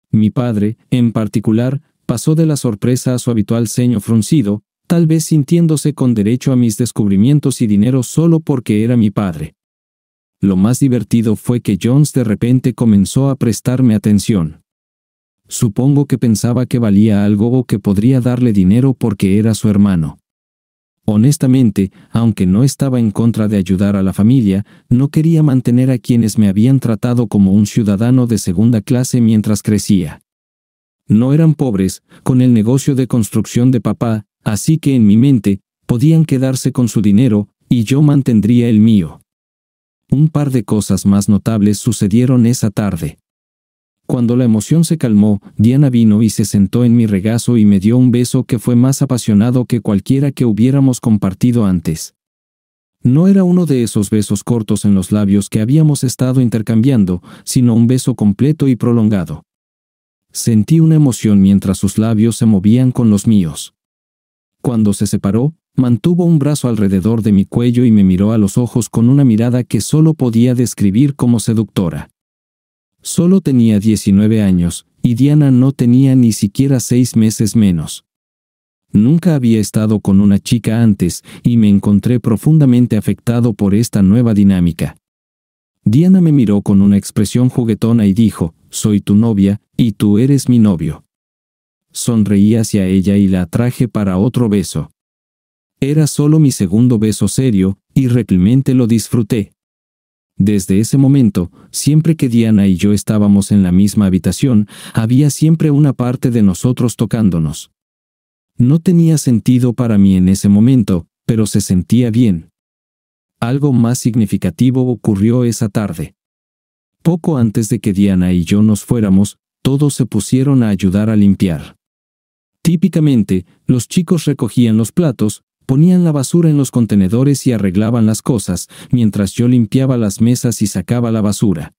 A: Mi padre, en particular, pasó de la sorpresa a su habitual ceño fruncido, tal vez sintiéndose con derecho a mis descubrimientos y dinero solo porque era mi padre. Lo más divertido fue que Jones de repente comenzó a prestarme atención. Supongo que pensaba que valía algo o que podría darle dinero porque era su hermano. Honestamente, aunque no estaba en contra de ayudar a la familia, no quería mantener a quienes me habían tratado como un ciudadano de segunda clase mientras crecía. No eran pobres, con el negocio de construcción de papá, así que en mi mente, podían quedarse con su dinero, y yo mantendría el mío. Un par de cosas más notables sucedieron esa tarde. Cuando la emoción se calmó, Diana vino y se sentó en mi regazo y me dio un beso que fue más apasionado que cualquiera que hubiéramos compartido antes. No era uno de esos besos cortos en los labios que habíamos estado intercambiando, sino un beso completo y prolongado. Sentí una emoción mientras sus labios se movían con los míos. Cuando se separó, mantuvo un brazo alrededor de mi cuello y me miró a los ojos con una mirada que solo podía describir como seductora. Solo tenía 19 años, y Diana no tenía ni siquiera seis meses menos. Nunca había estado con una chica antes, y me encontré profundamente afectado por esta nueva dinámica. Diana me miró con una expresión juguetona y dijo, Soy tu novia, y tú eres mi novio. Sonreí hacia ella y la atraje para otro beso. Era solo mi segundo beso serio, y realmente lo disfruté. Desde ese momento, siempre que Diana y yo estábamos en la misma habitación, había siempre una parte de nosotros tocándonos. No tenía sentido para mí en ese momento, pero se sentía bien. Algo más significativo ocurrió esa tarde. Poco antes de que Diana y yo nos fuéramos, todos se pusieron a ayudar a limpiar. Típicamente, los chicos recogían los platos, ponían la basura en los contenedores y arreglaban las cosas, mientras yo limpiaba las mesas y sacaba la basura.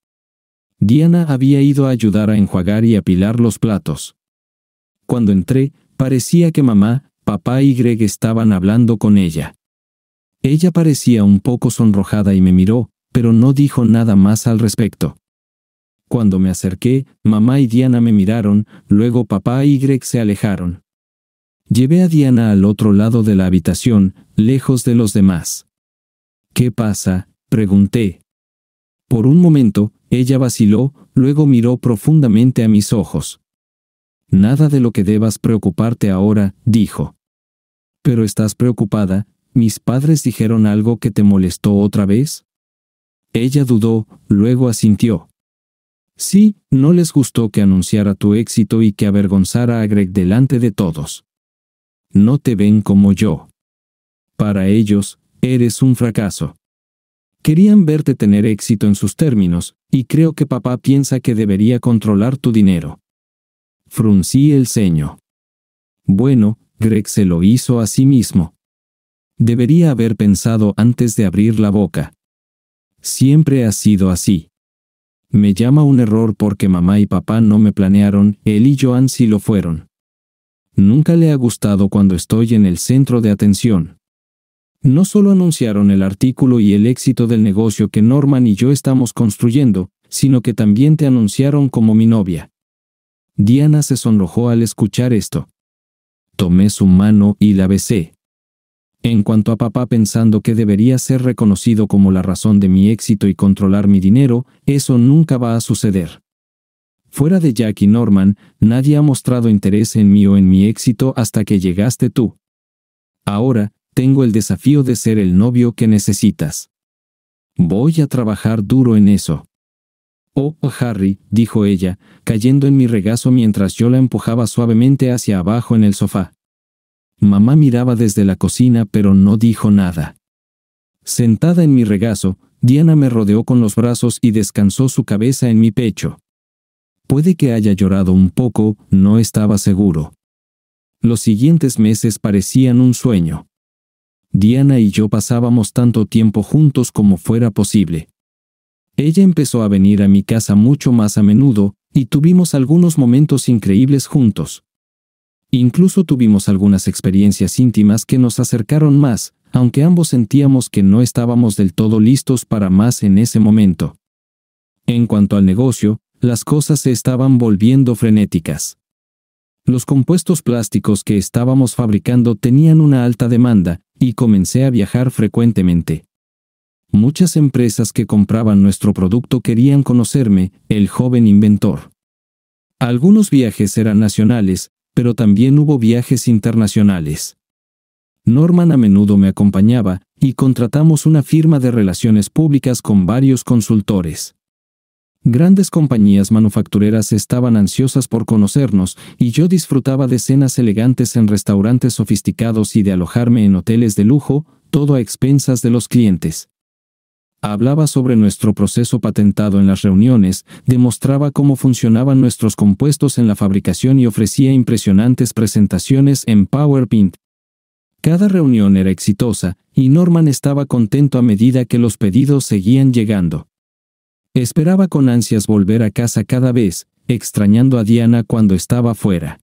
A: Diana había ido a ayudar a enjuagar y apilar los platos. Cuando entré, parecía que mamá, papá y Greg estaban hablando con ella. Ella parecía un poco sonrojada y me miró, pero no dijo nada más al respecto. Cuando me acerqué, mamá y Diana me miraron, luego papá y Greg se alejaron. Llevé a Diana al otro lado de la habitación, lejos de los demás. ¿Qué pasa? pregunté. Por un momento, ella vaciló, luego miró profundamente a mis ojos. Nada de lo que debas preocuparte ahora, dijo. Pero estás preocupada, mis padres dijeron algo que te molestó otra vez. Ella dudó, luego asintió. Sí, no les gustó que anunciara tu éxito y que avergonzara a Greg delante de todos no te ven como yo. Para ellos, eres un fracaso. Querían verte tener éxito en sus términos, y creo que papá piensa que debería controlar tu dinero. Fruncí el ceño. Bueno, Greg se lo hizo a sí mismo. Debería haber pensado antes de abrir la boca. Siempre ha sido así. Me llama un error porque mamá y papá no me planearon, él y Joan sí lo fueron. Nunca le ha gustado cuando estoy en el centro de atención. No solo anunciaron el artículo y el éxito del negocio que Norman y yo estamos construyendo, sino que también te anunciaron como mi novia. Diana se sonrojó al escuchar esto. Tomé su mano y la besé. En cuanto a papá pensando que debería ser reconocido como la razón de mi éxito y controlar mi dinero, eso nunca va a suceder. Fuera de Jack y Norman, nadie ha mostrado interés en mí o en mi éxito hasta que llegaste tú. Ahora, tengo el desafío de ser el novio que necesitas. Voy a trabajar duro en eso. Oh, oh, Harry, dijo ella, cayendo en mi regazo mientras yo la empujaba suavemente hacia abajo en el sofá. Mamá miraba desde la cocina pero no dijo nada. Sentada en mi regazo, Diana me rodeó con los brazos y descansó su cabeza en mi pecho. Puede que haya llorado un poco, no estaba seguro. Los siguientes meses parecían un sueño. Diana y yo pasábamos tanto tiempo juntos como fuera posible. Ella empezó a venir a mi casa mucho más a menudo, y tuvimos algunos momentos increíbles juntos. Incluso tuvimos algunas experiencias íntimas que nos acercaron más, aunque ambos sentíamos que no estábamos del todo listos para más en ese momento. En cuanto al negocio, las cosas se estaban volviendo frenéticas. Los compuestos plásticos que estábamos fabricando tenían una alta demanda, y comencé a viajar frecuentemente. Muchas empresas que compraban nuestro producto querían conocerme, el joven inventor. Algunos viajes eran nacionales, pero también hubo viajes internacionales. Norman a menudo me acompañaba, y contratamos una firma de relaciones públicas con varios consultores. Grandes compañías manufactureras estaban ansiosas por conocernos y yo disfrutaba de cenas elegantes en restaurantes sofisticados y de alojarme en hoteles de lujo, todo a expensas de los clientes. Hablaba sobre nuestro proceso patentado en las reuniones, demostraba cómo funcionaban nuestros compuestos en la fabricación y ofrecía impresionantes presentaciones en PowerPoint. Cada reunión era exitosa, y Norman estaba contento a medida que los pedidos seguían llegando. Esperaba con ansias volver a casa cada vez, extrañando a Diana cuando estaba fuera.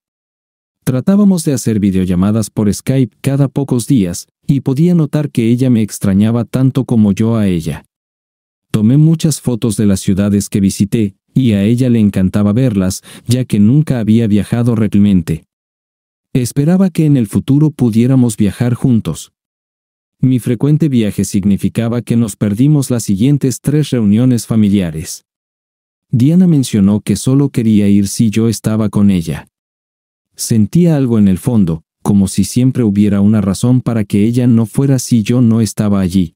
A: Tratábamos de hacer videollamadas por Skype cada pocos días, y podía notar que ella me extrañaba tanto como yo a ella. Tomé muchas fotos de las ciudades que visité, y a ella le encantaba verlas, ya que nunca había viajado realmente. Esperaba que en el futuro pudiéramos viajar juntos. Mi frecuente viaje significaba que nos perdimos las siguientes tres reuniones familiares. Diana mencionó que solo quería ir si yo estaba con ella. Sentía algo en el fondo, como si siempre hubiera una razón para que ella no fuera si yo no estaba allí.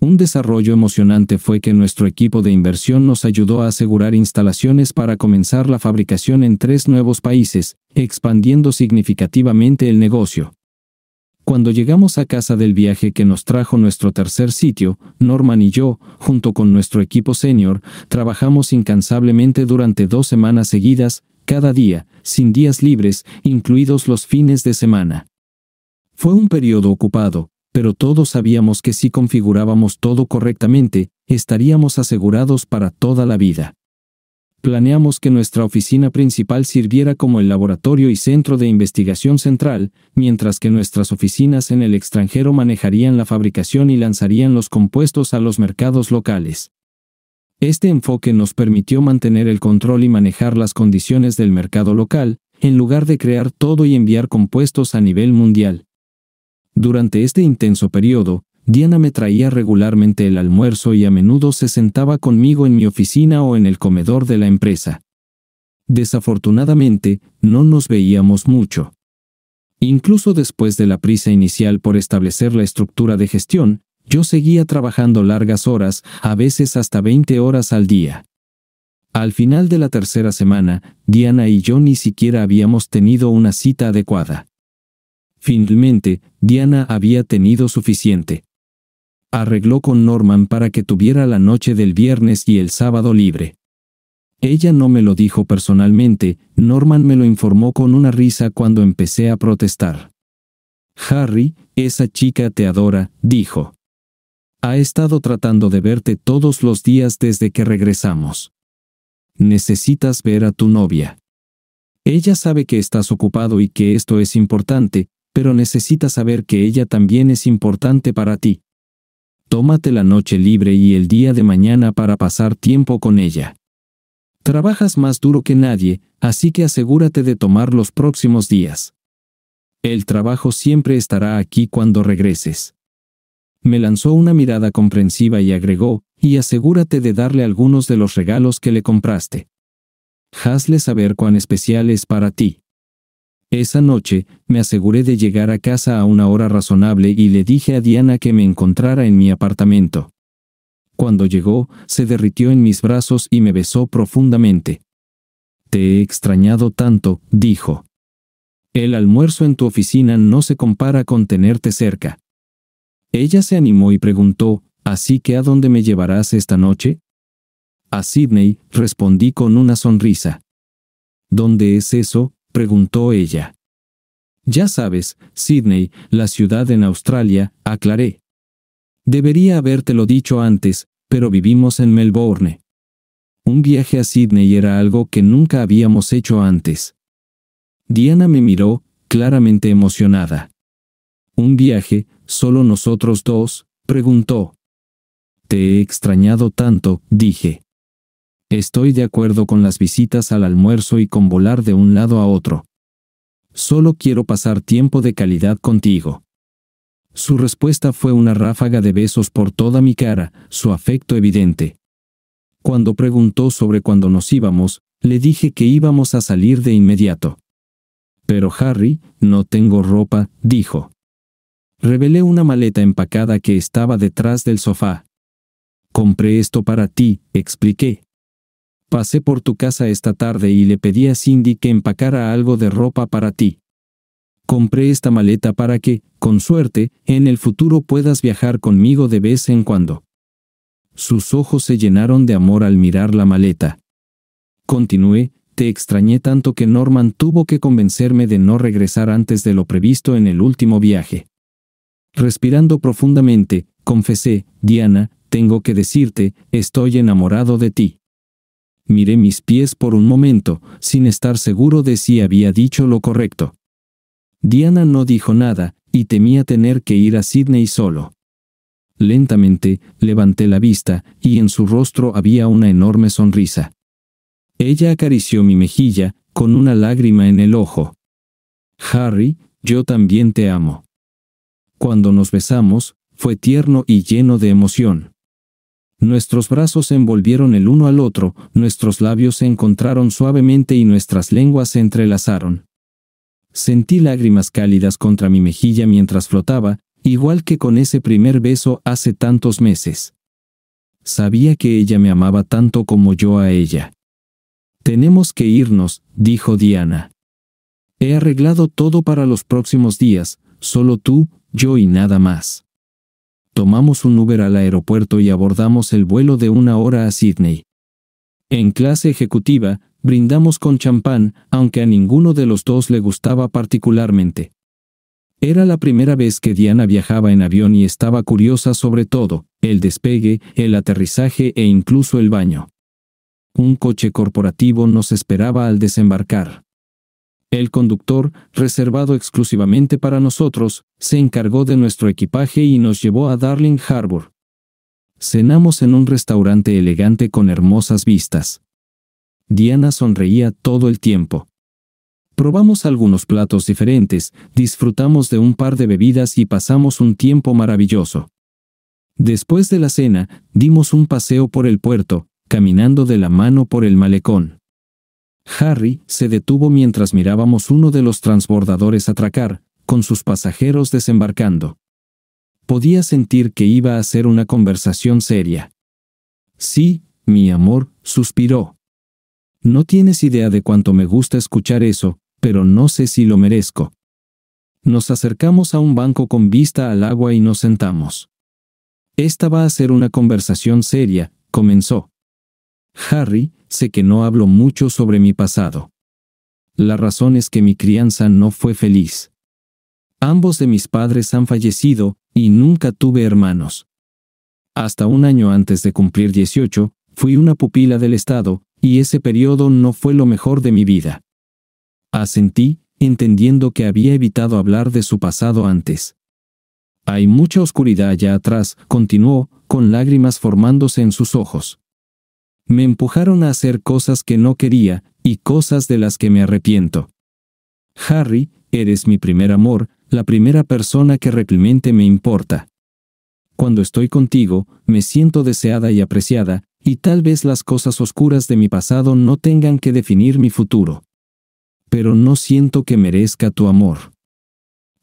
A: Un desarrollo emocionante fue que nuestro equipo de inversión nos ayudó a asegurar instalaciones para comenzar la fabricación en tres nuevos países, expandiendo significativamente el negocio. Cuando llegamos a casa del viaje que nos trajo nuestro tercer sitio, Norman y yo, junto con nuestro equipo senior, trabajamos incansablemente durante dos semanas seguidas, cada día, sin días libres, incluidos los fines de semana. Fue un periodo ocupado, pero todos sabíamos que si configurábamos todo correctamente, estaríamos asegurados para toda la vida. Planeamos que nuestra oficina principal sirviera como el laboratorio y centro de investigación central, mientras que nuestras oficinas en el extranjero manejarían la fabricación y lanzarían los compuestos a los mercados locales. Este enfoque nos permitió mantener el control y manejar las condiciones del mercado local, en lugar de crear todo y enviar compuestos a nivel mundial. Durante este intenso periodo, Diana me traía regularmente el almuerzo y a menudo se sentaba conmigo en mi oficina o en el comedor de la empresa. Desafortunadamente, no nos veíamos mucho. Incluso después de la prisa inicial por establecer la estructura de gestión, yo seguía trabajando largas horas, a veces hasta 20 horas al día. Al final de la tercera semana, Diana y yo ni siquiera habíamos tenido una cita adecuada. Finalmente, Diana había tenido suficiente arregló con Norman para que tuviera la noche del viernes y el sábado libre. Ella no me lo dijo personalmente, Norman me lo informó con una risa cuando empecé a protestar. Harry, esa chica te adora, dijo. Ha estado tratando de verte todos los días desde que regresamos. Necesitas ver a tu novia. Ella sabe que estás ocupado y que esto es importante, pero necesita saber que ella también es importante para ti. Tómate la noche libre y el día de mañana para pasar tiempo con ella. Trabajas más duro que nadie, así que asegúrate de tomar los próximos días. El trabajo siempre estará aquí cuando regreses. Me lanzó una mirada comprensiva y agregó, y asegúrate de darle algunos de los regalos que le compraste. Hazle saber cuán especial es para ti. Esa noche, me aseguré de llegar a casa a una hora razonable y le dije a Diana que me encontrara en mi apartamento. Cuando llegó, se derritió en mis brazos y me besó profundamente. Te he extrañado tanto, dijo. El almuerzo en tu oficina no se compara con tenerte cerca. Ella se animó y preguntó, ¿Así que a dónde me llevarás esta noche? A Sydney, respondí con una sonrisa. ¿Dónde es eso? preguntó ella. Ya sabes, Sydney, la ciudad en Australia, aclaré. Debería habértelo dicho antes, pero vivimos en Melbourne. Un viaje a Sydney era algo que nunca habíamos hecho antes. Diana me miró, claramente emocionada. ¿Un viaje, solo nosotros dos? preguntó. Te he extrañado tanto, dije. Estoy de acuerdo con las visitas al almuerzo y con volar de un lado a otro. Solo quiero pasar tiempo de calidad contigo. Su respuesta fue una ráfaga de besos por toda mi cara, su afecto evidente. Cuando preguntó sobre cuándo nos íbamos, le dije que íbamos a salir de inmediato. Pero Harry, no tengo ropa, dijo. Revelé una maleta empacada que estaba detrás del sofá. Compré esto para ti, expliqué. Pasé por tu casa esta tarde y le pedí a Cindy que empacara algo de ropa para ti. Compré esta maleta para que, con suerte, en el futuro puedas viajar conmigo de vez en cuando. Sus ojos se llenaron de amor al mirar la maleta. Continué, te extrañé tanto que Norman tuvo que convencerme de no regresar antes de lo previsto en el último viaje. Respirando profundamente, confesé, Diana, tengo que decirte, estoy enamorado de ti miré mis pies por un momento, sin estar seguro de si había dicho lo correcto. Diana no dijo nada, y temía tener que ir a Sydney solo. Lentamente, levanté la vista, y en su rostro había una enorme sonrisa. Ella acarició mi mejilla, con una lágrima en el ojo. Harry, yo también te amo. Cuando nos besamos, fue tierno y lleno de emoción. Nuestros brazos se envolvieron el uno al otro, nuestros labios se encontraron suavemente y nuestras lenguas se entrelazaron. Sentí lágrimas cálidas contra mi mejilla mientras flotaba, igual que con ese primer beso hace tantos meses. Sabía que ella me amaba tanto como yo a ella. Tenemos que irnos, dijo Diana. He arreglado todo para los próximos días, solo tú, yo y nada más tomamos un Uber al aeropuerto y abordamos el vuelo de una hora a Sydney. En clase ejecutiva, brindamos con champán, aunque a ninguno de los dos le gustaba particularmente. Era la primera vez que Diana viajaba en avión y estaba curiosa sobre todo, el despegue, el aterrizaje e incluso el baño. Un coche corporativo nos esperaba al desembarcar. El conductor, reservado exclusivamente para nosotros, se encargó de nuestro equipaje y nos llevó a Darling Harbour. Cenamos en un restaurante elegante con hermosas vistas. Diana sonreía todo el tiempo. Probamos algunos platos diferentes, disfrutamos de un par de bebidas y pasamos un tiempo maravilloso. Después de la cena, dimos un paseo por el puerto, caminando de la mano por el malecón. Harry se detuvo mientras mirábamos uno de los transbordadores atracar, con sus pasajeros desembarcando. Podía sentir que iba a ser una conversación seria. Sí, mi amor, suspiró. No tienes idea de cuánto me gusta escuchar eso, pero no sé si lo merezco. Nos acercamos a un banco con vista al agua y nos sentamos. Esta va a ser una conversación seria, comenzó. Harry, sé que no hablo mucho sobre mi pasado. La razón es que mi crianza no fue feliz. Ambos de mis padres han fallecido, y nunca tuve hermanos. Hasta un año antes de cumplir 18, fui una pupila del Estado, y ese periodo no fue lo mejor de mi vida. Asentí, entendiendo que había evitado hablar de su pasado antes. Hay mucha oscuridad allá atrás, continuó, con lágrimas formándose en sus ojos. Me empujaron a hacer cosas que no quería, y cosas de las que me arrepiento. Harry, eres mi primer amor, la primera persona que realmente me importa. Cuando estoy contigo, me siento deseada y apreciada, y tal vez las cosas oscuras de mi pasado no tengan que definir mi futuro. Pero no siento que merezca tu amor.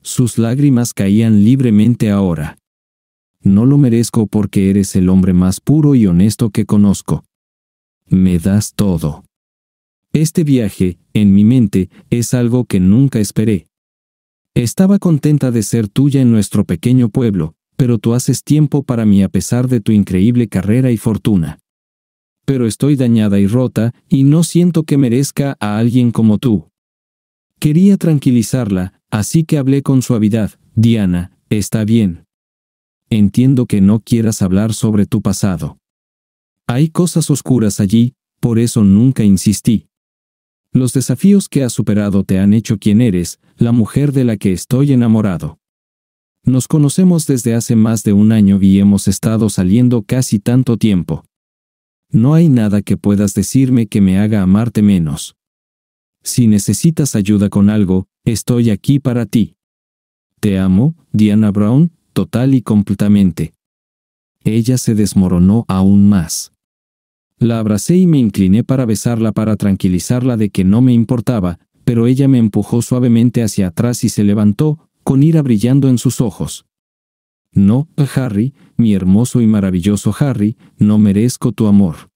A: Sus lágrimas caían libremente ahora. No lo merezco porque eres el hombre más puro y honesto que conozco me das todo. Este viaje, en mi mente, es algo que nunca esperé. Estaba contenta de ser tuya en nuestro pequeño pueblo, pero tú haces tiempo para mí a pesar de tu increíble carrera y fortuna. Pero estoy dañada y rota, y no siento que merezca a alguien como tú. Quería tranquilizarla, así que hablé con suavidad, Diana, está bien. Entiendo que no quieras hablar sobre tu pasado. Hay cosas oscuras allí, por eso nunca insistí. Los desafíos que has superado te han hecho quien eres, la mujer de la que estoy enamorado. Nos conocemos desde hace más de un año y hemos estado saliendo casi tanto tiempo. No hay nada que puedas decirme que me haga amarte menos. Si necesitas ayuda con algo, estoy aquí para ti. Te amo, Diana Brown, total y completamente. Ella se desmoronó aún más. La abracé y me incliné para besarla para tranquilizarla de que no me importaba, pero ella me empujó suavemente hacia atrás y se levantó, con ira brillando en sus ojos. No, Harry, mi hermoso y maravilloso Harry, no merezco tu amor.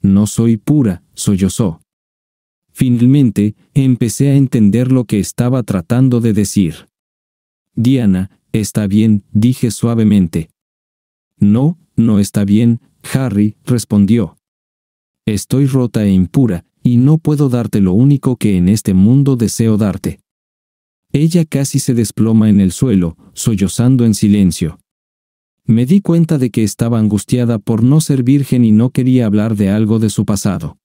A: No soy pura, sollozó. Finalmente, empecé a entender lo que estaba tratando de decir. Diana, está bien, dije suavemente. No, no está bien, Harry respondió, Estoy rota e impura, y no puedo darte lo único que en este mundo deseo darte. Ella casi se desploma en el suelo, sollozando en silencio. Me di cuenta de que estaba angustiada por no ser virgen y no quería hablar de algo de su pasado.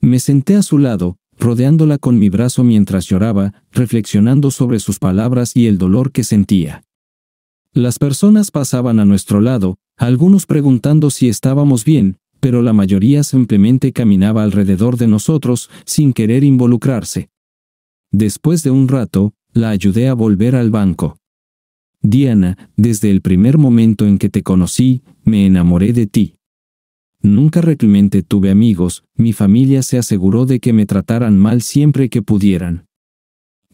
A: Me senté a su lado, rodeándola con mi brazo mientras lloraba, reflexionando sobre sus palabras y el dolor que sentía. Las personas pasaban a nuestro lado, algunos preguntando si estábamos bien, pero la mayoría simplemente caminaba alrededor de nosotros sin querer involucrarse. Después de un rato, la ayudé a volver al banco. Diana, desde el primer momento en que te conocí, me enamoré de ti. Nunca realmente tuve amigos, mi familia se aseguró de que me trataran mal siempre que pudieran.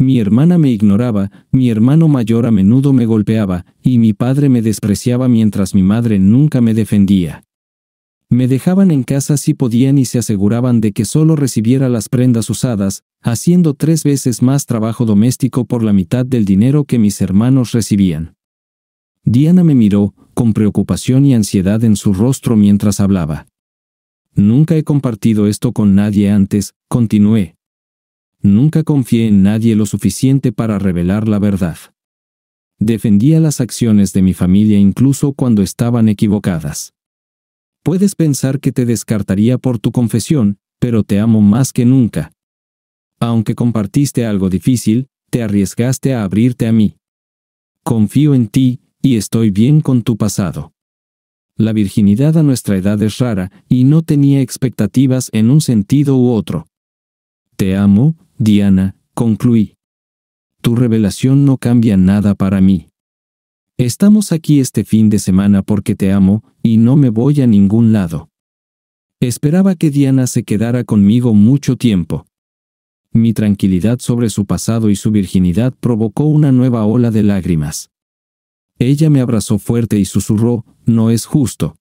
A: Mi hermana me ignoraba, mi hermano mayor a menudo me golpeaba, y mi padre me despreciaba mientras mi madre nunca me defendía. Me dejaban en casa si podían y se aseguraban de que solo recibiera las prendas usadas, haciendo tres veces más trabajo doméstico por la mitad del dinero que mis hermanos recibían. Diana me miró, con preocupación y ansiedad en su rostro mientras hablaba. Nunca he compartido esto con nadie antes, continué, nunca confié en nadie lo suficiente para revelar la verdad. Defendía las acciones de mi familia incluso cuando estaban equivocadas. Puedes pensar que te descartaría por tu confesión, pero te amo más que nunca. Aunque compartiste algo difícil, te arriesgaste a abrirte a mí. Confío en ti, y estoy bien con tu pasado. La virginidad a nuestra edad es rara, y no tenía expectativas en un sentido u otro. Te amo, Diana, concluí. Tu revelación no cambia nada para mí. Estamos aquí este fin de semana porque te amo, y no me voy a ningún lado. Esperaba que Diana se quedara conmigo mucho tiempo. Mi tranquilidad sobre su pasado y su virginidad provocó una nueva ola de lágrimas. Ella me abrazó fuerte y susurró, no es justo.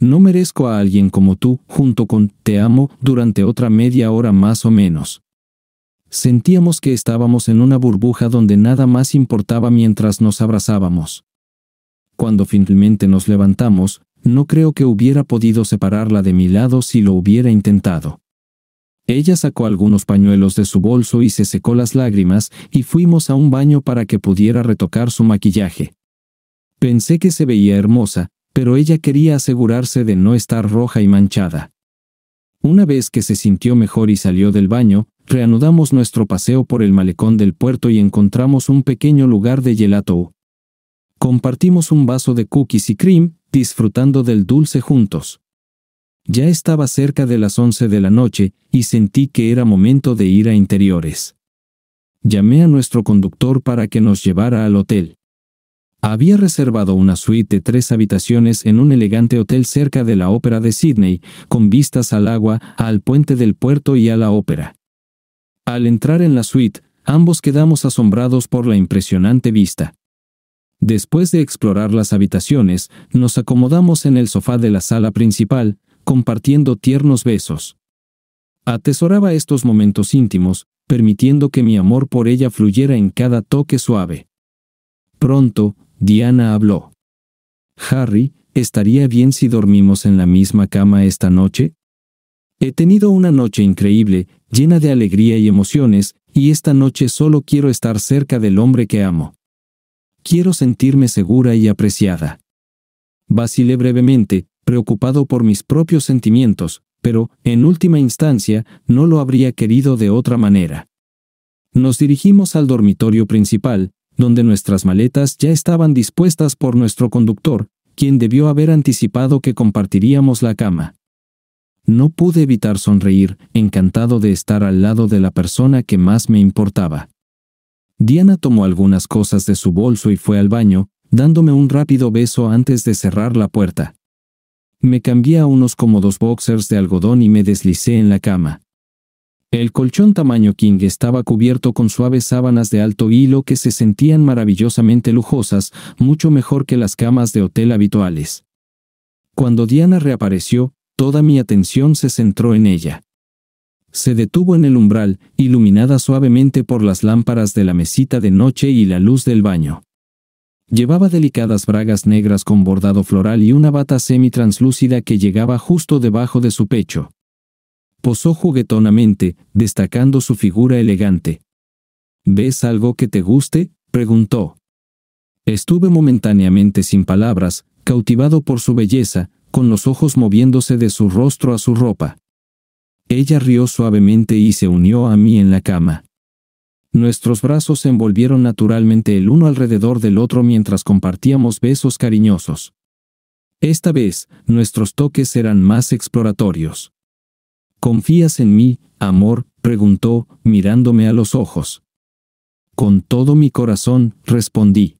A: No merezco a alguien como tú, junto con, te amo, durante otra media hora más o menos. Sentíamos que estábamos en una burbuja donde nada más importaba mientras nos abrazábamos. Cuando finalmente nos levantamos, no creo que hubiera podido separarla de mi lado si lo hubiera intentado. Ella sacó algunos pañuelos de su bolso y se secó las lágrimas, y fuimos a un baño para que pudiera retocar su maquillaje. Pensé que se veía hermosa, pero ella quería asegurarse de no estar roja y manchada. Una vez que se sintió mejor y salió del baño, reanudamos nuestro paseo por el malecón del puerto y encontramos un pequeño lugar de gelato. Compartimos un vaso de cookies y cream, disfrutando del dulce juntos. Ya estaba cerca de las 11 de la noche y sentí que era momento de ir a interiores. Llamé a nuestro conductor para que nos llevara al hotel. Había reservado una suite de tres habitaciones en un elegante hotel cerca de la Ópera de Sydney, con vistas al agua, al puente del puerto y a la Ópera. Al entrar en la suite, ambos quedamos asombrados por la impresionante vista. Después de explorar las habitaciones, nos acomodamos en el sofá de la sala principal, compartiendo tiernos besos. Atesoraba estos momentos íntimos, permitiendo que mi amor por ella fluyera en cada toque suave. Pronto, Diana habló. Harry, ¿estaría bien si dormimos en la misma cama esta noche? He tenido una noche increíble, llena de alegría y emociones, y esta noche solo quiero estar cerca del hombre que amo. Quiero sentirme segura y apreciada. Vacilé brevemente, preocupado por mis propios sentimientos, pero, en última instancia, no lo habría querido de otra manera. Nos dirigimos al dormitorio principal, donde nuestras maletas ya estaban dispuestas por nuestro conductor, quien debió haber anticipado que compartiríamos la cama. No pude evitar sonreír, encantado de estar al lado de la persona que más me importaba. Diana tomó algunas cosas de su bolso y fue al baño, dándome un rápido beso antes de cerrar la puerta. Me cambié a unos cómodos boxers de algodón y me deslicé en la cama. El colchón tamaño king estaba cubierto con suaves sábanas de alto hilo que se sentían maravillosamente lujosas, mucho mejor que las camas de hotel habituales. Cuando Diana reapareció, toda mi atención se centró en ella. Se detuvo en el umbral, iluminada suavemente por las lámparas de la mesita de noche y la luz del baño. Llevaba delicadas bragas negras con bordado floral y una bata semi-translúcida que llegaba justo debajo de su pecho. Posó juguetonamente, destacando su figura elegante. ¿Ves algo que te guste? preguntó. Estuve momentáneamente sin palabras, cautivado por su belleza, con los ojos moviéndose de su rostro a su ropa. Ella rió suavemente y se unió a mí en la cama. Nuestros brazos se envolvieron naturalmente el uno alrededor del otro mientras compartíamos besos cariñosos. Esta vez, nuestros toques eran más exploratorios. ¿Confías en mí, amor? preguntó, mirándome a los ojos. Con todo mi corazón, respondí.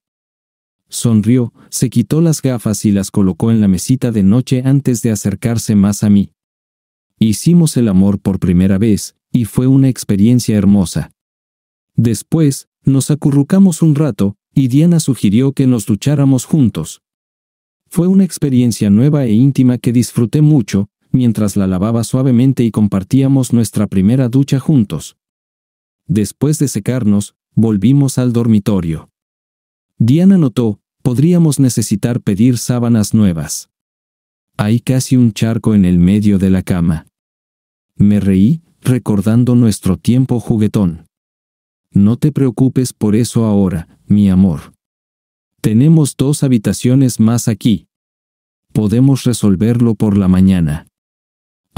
A: Sonrió, se quitó las gafas y las colocó en la mesita de noche antes de acercarse más a mí. Hicimos el amor por primera vez, y fue una experiencia hermosa. Después, nos acurrucamos un rato, y Diana sugirió que nos ducháramos juntos. Fue una experiencia nueva e íntima que disfruté mucho, mientras la lavaba suavemente y compartíamos nuestra primera ducha juntos. Después de secarnos, volvimos al dormitorio. Diana notó, podríamos necesitar pedir sábanas nuevas. Hay casi un charco en el medio de la cama. Me reí, recordando nuestro tiempo juguetón. No te preocupes por eso ahora, mi amor. Tenemos dos habitaciones más aquí. Podemos resolverlo por la mañana.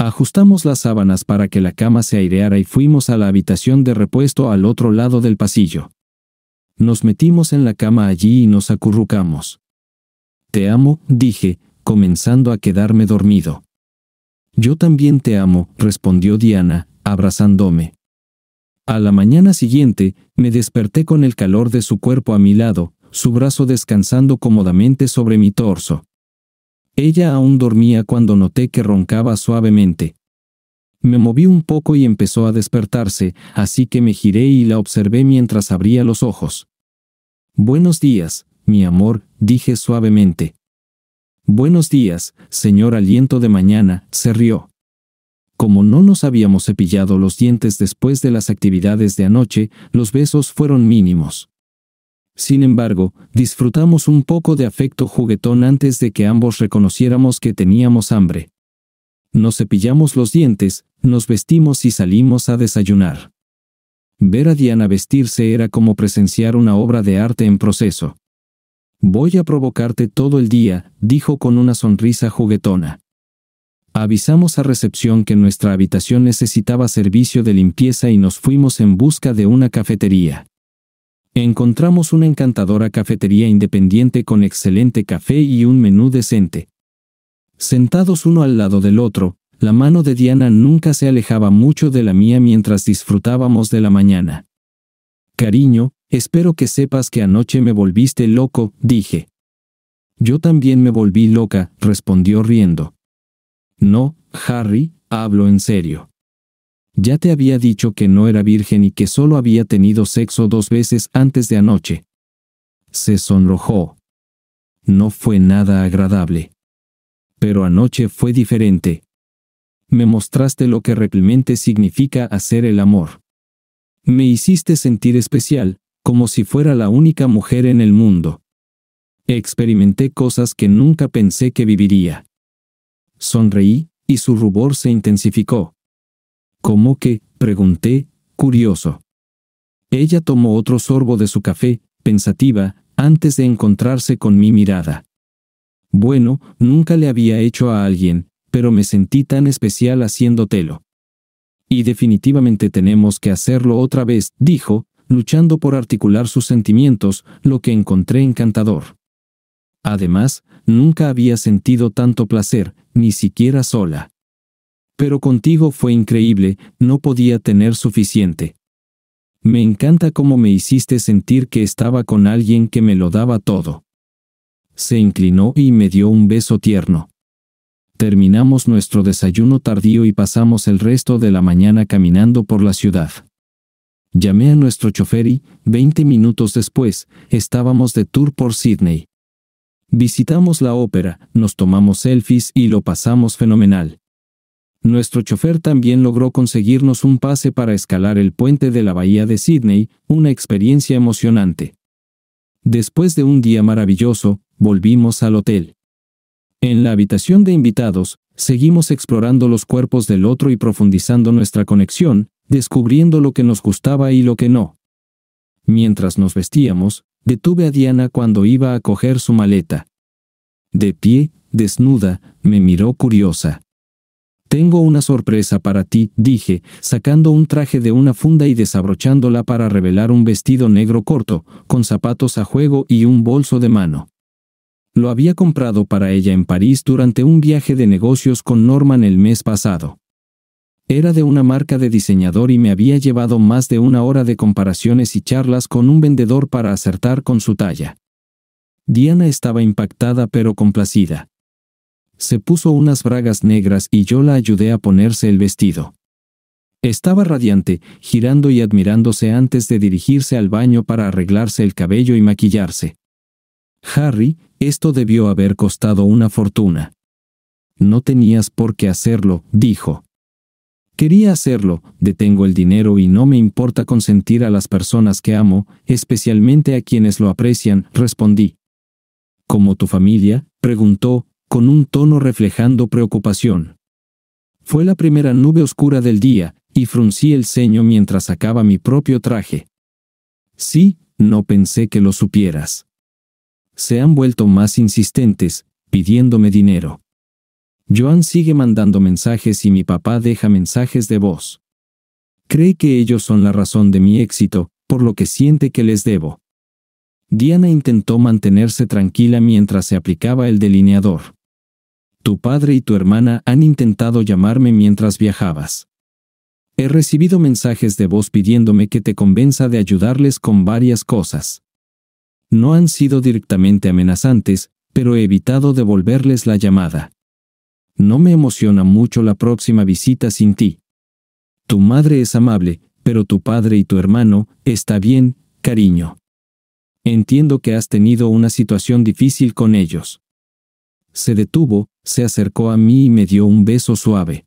A: Ajustamos las sábanas para que la cama se aireara y fuimos a la habitación de repuesto al otro lado del pasillo. Nos metimos en la cama allí y nos acurrucamos. Te amo, dije, comenzando a quedarme dormido. Yo también te amo, respondió Diana, abrazándome. A la mañana siguiente, me desperté con el calor de su cuerpo a mi lado, su brazo descansando cómodamente sobre mi torso. Ella aún dormía cuando noté que roncaba suavemente. Me moví un poco y empezó a despertarse, así que me giré y la observé mientras abría los ojos. Buenos días, mi amor, dije suavemente. Buenos días, señor aliento de mañana, se rió. Como no nos habíamos cepillado los dientes después de las actividades de anoche, los besos fueron mínimos. Sin embargo, disfrutamos un poco de afecto juguetón antes de que ambos reconociéramos que teníamos hambre. Nos cepillamos los dientes, nos vestimos y salimos a desayunar. Ver a Diana vestirse era como presenciar una obra de arte en proceso. Voy a provocarte todo el día, dijo con una sonrisa juguetona. Avisamos a recepción que nuestra habitación necesitaba servicio de limpieza y nos fuimos en busca de una cafetería. Encontramos una encantadora cafetería independiente con excelente café y un menú decente. Sentados uno al lado del otro, la mano de Diana nunca se alejaba mucho de la mía mientras disfrutábamos de la mañana. Cariño, espero que sepas que anoche me volviste loco, dije. Yo también me volví loca, respondió riendo. No, Harry, hablo en serio. Ya te había dicho que no era virgen y que solo había tenido sexo dos veces antes de anoche. Se sonrojó. No fue nada agradable. Pero anoche fue diferente. Me mostraste lo que realmente significa hacer el amor. Me hiciste sentir especial, como si fuera la única mujer en el mundo. Experimenté cosas que nunca pensé que viviría. Sonreí, y su rubor se intensificó. ¿Cómo que? pregunté, curioso. Ella tomó otro sorbo de su café, pensativa, antes de encontrarse con mi mirada. Bueno, nunca le había hecho a alguien, pero me sentí tan especial haciéndotelo. Y definitivamente tenemos que hacerlo otra vez, dijo, luchando por articular sus sentimientos, lo que encontré encantador. Además, nunca había sentido tanto placer, ni siquiera sola. Pero contigo fue increíble, no podía tener suficiente. Me encanta cómo me hiciste sentir que estaba con alguien que me lo daba todo. Se inclinó y me dio un beso tierno. Terminamos nuestro desayuno tardío y pasamos el resto de la mañana caminando por la ciudad. Llamé a nuestro chofer y, 20 minutos después, estábamos de tour por Sydney. Visitamos la ópera, nos tomamos selfies y lo pasamos fenomenal. Nuestro chofer también logró conseguirnos un pase para escalar el puente de la bahía de Sydney, una experiencia emocionante. Después de un día maravilloso, volvimos al hotel. En la habitación de invitados, seguimos explorando los cuerpos del otro y profundizando nuestra conexión, descubriendo lo que nos gustaba y lo que no. Mientras nos vestíamos, detuve a Diana cuando iba a coger su maleta. De pie, desnuda, me miró curiosa. Tengo una sorpresa para ti, dije, sacando un traje de una funda y desabrochándola para revelar un vestido negro corto, con zapatos a juego y un bolso de mano. Lo había comprado para ella en París durante un viaje de negocios con Norman el mes pasado. Era de una marca de diseñador y me había llevado más de una hora de comparaciones y charlas con un vendedor para acertar con su talla. Diana estaba impactada pero complacida. Se puso unas bragas negras y yo la ayudé a ponerse el vestido. Estaba radiante, girando y admirándose antes de dirigirse al baño para arreglarse el cabello y maquillarse. Harry, esto debió haber costado una fortuna. No tenías por qué hacerlo, dijo. Quería hacerlo, detengo el dinero y no me importa consentir a las personas que amo, especialmente a quienes lo aprecian, respondí. ¿Como tu familia? preguntó, con un tono reflejando preocupación. Fue la primera nube oscura del día, y fruncí el ceño mientras sacaba mi propio traje. Sí, no pensé que lo supieras. Se han vuelto más insistentes, pidiéndome dinero. Joan sigue mandando mensajes y mi papá deja mensajes de voz. Cree que ellos son la razón de mi éxito, por lo que siente que les debo. Diana intentó mantenerse tranquila mientras se aplicaba el delineador. Tu padre y tu hermana han intentado llamarme mientras viajabas. He recibido mensajes de voz pidiéndome que te convenza de ayudarles con varias cosas. No han sido directamente amenazantes, pero he evitado devolverles la llamada. No me emociona mucho la próxima visita sin ti. Tu madre es amable, pero tu padre y tu hermano, está bien, cariño. Entiendo que has tenido una situación difícil con ellos se detuvo, se acercó a mí y me dio un beso suave.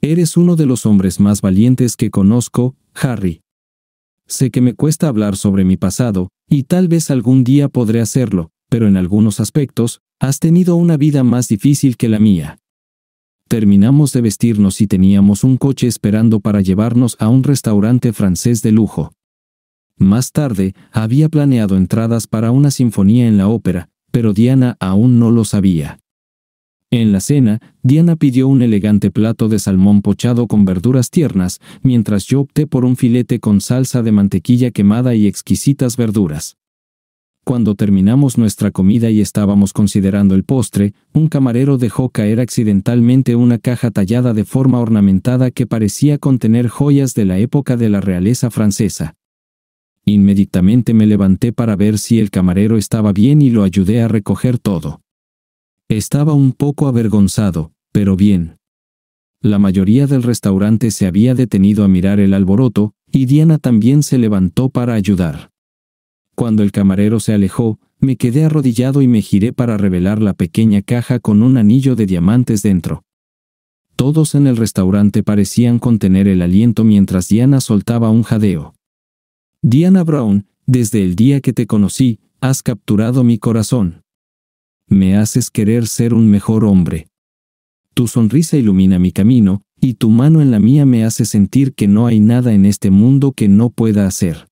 A: Eres uno de los hombres más valientes que conozco, Harry. Sé que me cuesta hablar sobre mi pasado, y tal vez algún día podré hacerlo, pero en algunos aspectos, has tenido una vida más difícil que la mía. Terminamos de vestirnos y teníamos un coche esperando para llevarnos a un restaurante francés de lujo. Más tarde, había planeado entradas para una sinfonía en la ópera, pero Diana aún no lo sabía. En la cena, Diana pidió un elegante plato de salmón pochado con verduras tiernas, mientras yo opté por un filete con salsa de mantequilla quemada y exquisitas verduras. Cuando terminamos nuestra comida y estábamos considerando el postre, un camarero dejó caer accidentalmente una caja tallada de forma ornamentada que parecía contener joyas de la época de la realeza francesa. Inmediatamente me levanté para ver si el camarero estaba bien y lo ayudé a recoger todo. Estaba un poco avergonzado, pero bien. La mayoría del restaurante se había detenido a mirar el alboroto, y Diana también se levantó para ayudar. Cuando el camarero se alejó, me quedé arrodillado y me giré para revelar la pequeña caja con un anillo de diamantes dentro. Todos en el restaurante parecían contener el aliento mientras Diana soltaba un jadeo. Diana Brown, desde el día que te conocí, has capturado mi corazón. Me haces querer ser un mejor hombre. Tu sonrisa ilumina mi camino, y tu mano en la mía me hace sentir que no hay nada en este mundo que no pueda hacer.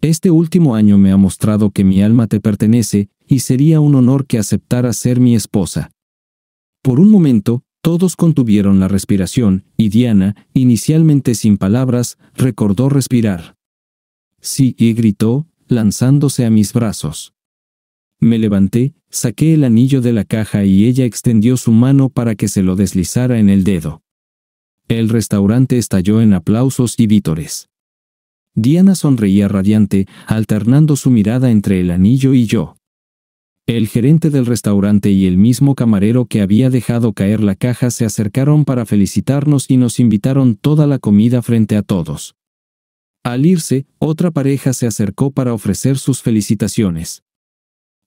A: Este último año me ha mostrado que mi alma te pertenece, y sería un honor que aceptara ser mi esposa. Por un momento, todos contuvieron la respiración, y Diana, inicialmente sin palabras, recordó respirar. Sí, y gritó, lanzándose a mis brazos. Me levanté, saqué el anillo de la caja y ella extendió su mano para que se lo deslizara en el dedo. El restaurante estalló en aplausos y vítores. Diana sonreía radiante, alternando su mirada entre el anillo y yo. El gerente del restaurante y el mismo camarero que había dejado caer la caja se acercaron para felicitarnos y nos invitaron toda la comida frente a todos. Al irse, otra pareja se acercó para ofrecer sus felicitaciones.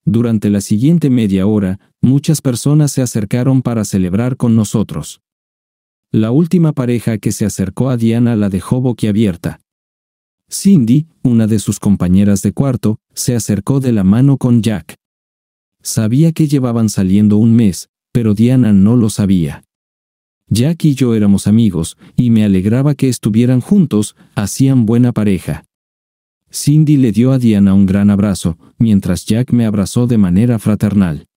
A: Durante la siguiente media hora, muchas personas se acercaron para celebrar con nosotros. La última pareja que se acercó a Diana la dejó boquiabierta. Cindy, una de sus compañeras de cuarto, se acercó de la mano con Jack. Sabía que llevaban saliendo un mes, pero Diana no lo sabía. Jack y yo éramos amigos, y me alegraba que estuvieran juntos, hacían buena pareja. Cindy le dio a Diana un gran abrazo, mientras Jack me abrazó de manera fraternal.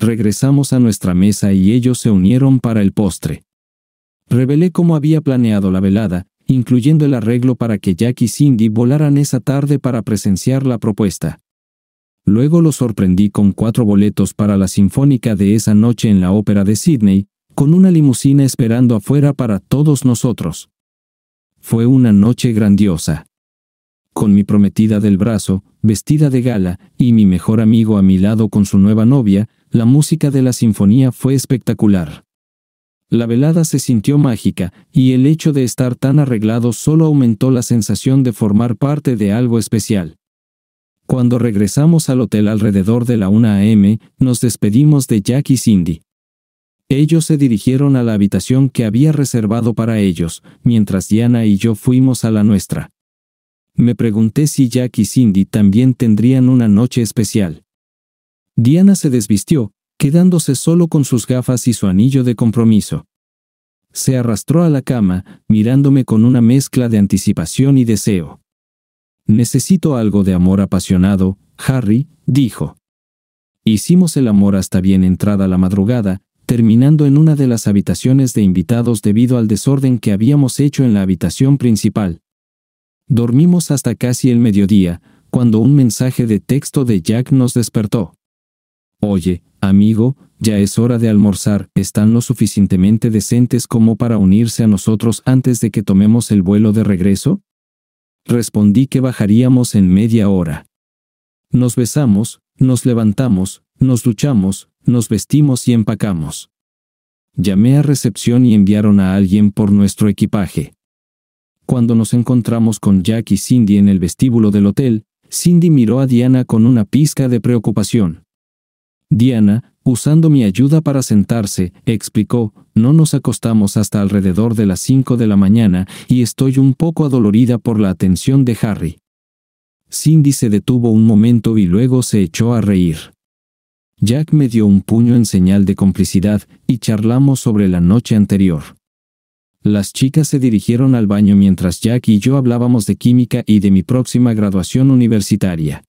A: Regresamos a nuestra mesa y ellos se unieron para el postre. Revelé cómo había planeado la velada, incluyendo el arreglo para que Jack y Cindy volaran esa tarde para presenciar la propuesta. Luego lo sorprendí con cuatro boletos para la sinfónica de esa noche en la ópera de Sydney, con una limusina esperando afuera para todos nosotros. Fue una noche grandiosa. Con mi prometida del brazo, vestida de gala, y mi mejor amigo a mi lado con su nueva novia, la música de la sinfonía fue espectacular. La velada se sintió mágica, y el hecho de estar tan arreglado solo aumentó la sensación de formar parte de algo especial. Cuando regresamos al hotel alrededor de la 1 a.m., nos despedimos de Jack y Cindy. Ellos se dirigieron a la habitación que había reservado para ellos, mientras Diana y yo fuimos a la nuestra. Me pregunté si Jack y Cindy también tendrían una noche especial. Diana se desvistió, quedándose solo con sus gafas y su anillo de compromiso. Se arrastró a la cama, mirándome con una mezcla de anticipación y deseo. Necesito algo de amor apasionado, Harry, dijo. Hicimos el amor hasta bien entrada la madrugada, terminando en una de las habitaciones de invitados debido al desorden que habíamos hecho en la habitación principal. Dormimos hasta casi el mediodía, cuando un mensaje de texto de Jack nos despertó. Oye, amigo, ya es hora de almorzar, están lo suficientemente decentes como para unirse a nosotros antes de que tomemos el vuelo de regreso? Respondí que bajaríamos en media hora. Nos besamos, nos levantamos, nos duchamos, nos vestimos y empacamos. Llamé a recepción y enviaron a alguien por nuestro equipaje. Cuando nos encontramos con Jack y Cindy en el vestíbulo del hotel, Cindy miró a Diana con una pizca de preocupación. Diana, usando mi ayuda para sentarse, explicó, no nos acostamos hasta alrededor de las 5 de la mañana y estoy un poco adolorida por la atención de Harry. Cindy se detuvo un momento y luego se echó a reír. Jack me dio un puño en señal de complicidad y charlamos sobre la noche anterior. Las chicas se dirigieron al baño mientras Jack y yo hablábamos de química y de mi próxima graduación universitaria.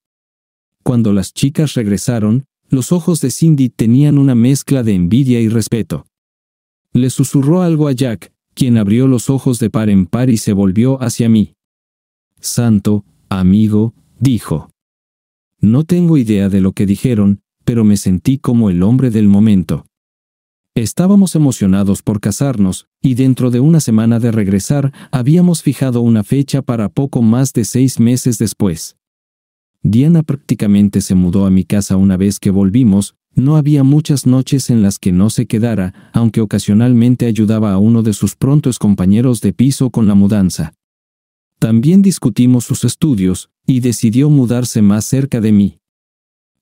A: Cuando las chicas regresaron, los ojos de Cindy tenían una mezcla de envidia y respeto. Le susurró algo a Jack, quien abrió los ojos de par en par y se volvió hacia mí. Santo, amigo, dijo. No tengo idea de lo que dijeron, pero me sentí como el hombre del momento. Estábamos emocionados por casarnos, y dentro de una semana de regresar, habíamos fijado una fecha para poco más de seis meses después. Diana prácticamente se mudó a mi casa una vez que volvimos, no había muchas noches en las que no se quedara, aunque ocasionalmente ayudaba a uno de sus prontos compañeros de piso con la mudanza. También discutimos sus estudios, y decidió mudarse más cerca de mí.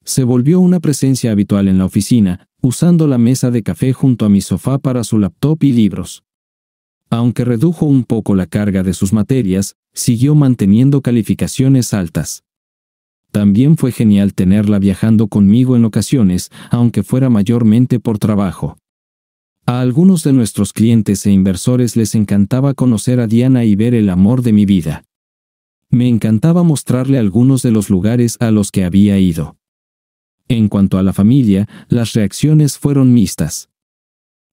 A: Se volvió una presencia habitual en la oficina, usando la mesa de café junto a mi sofá para su laptop y libros. Aunque redujo un poco la carga de sus materias, siguió manteniendo calificaciones altas. También fue genial tenerla viajando conmigo en ocasiones, aunque fuera mayormente por trabajo. A algunos de nuestros clientes e inversores les encantaba conocer a Diana y ver el amor de mi vida. Me encantaba mostrarle algunos de los lugares a los que había ido. En cuanto a la familia, las reacciones fueron mixtas.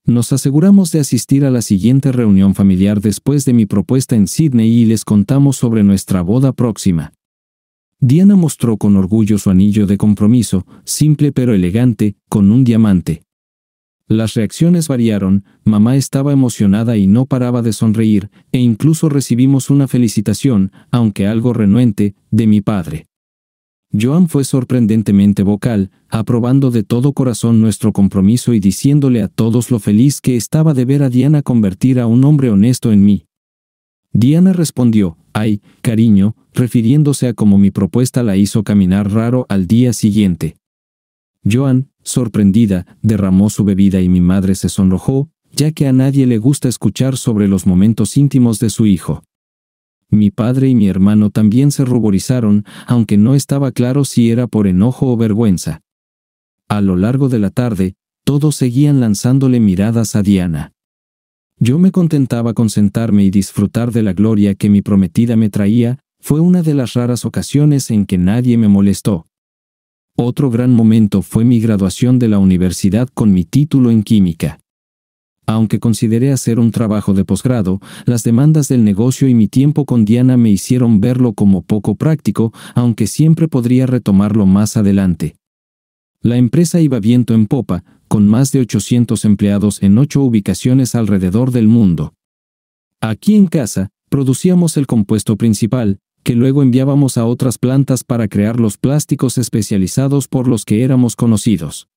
A: Nos aseguramos de asistir a la siguiente reunión familiar después de mi propuesta en Sydney y les contamos sobre nuestra boda próxima. Diana mostró con orgullo su anillo de compromiso, simple pero elegante, con un diamante. Las reacciones variaron, mamá estaba emocionada y no paraba de sonreír, e incluso recibimos una felicitación, aunque algo renuente, de mi padre. Joan fue sorprendentemente vocal, aprobando de todo corazón nuestro compromiso y diciéndole a todos lo feliz que estaba de ver a Diana convertir a un hombre honesto en mí. Diana respondió, ay, cariño, refiriéndose a cómo mi propuesta la hizo caminar raro al día siguiente. Joan, sorprendida, derramó su bebida y mi madre se sonrojó, ya que a nadie le gusta escuchar sobre los momentos íntimos de su hijo. Mi padre y mi hermano también se ruborizaron, aunque no estaba claro si era por enojo o vergüenza. A lo largo de la tarde, todos seguían lanzándole miradas a Diana. Yo me contentaba con sentarme y disfrutar de la gloria que mi prometida me traía, fue una de las raras ocasiones en que nadie me molestó. Otro gran momento fue mi graduación de la universidad con mi título en química. Aunque consideré hacer un trabajo de posgrado, las demandas del negocio y mi tiempo con Diana me hicieron verlo como poco práctico, aunque siempre podría retomarlo más adelante. La empresa iba viento en popa, con más de 800 empleados en ocho ubicaciones alrededor del mundo. Aquí en casa, producíamos el compuesto principal, que luego enviábamos a otras plantas para crear los plásticos especializados por los que éramos conocidos.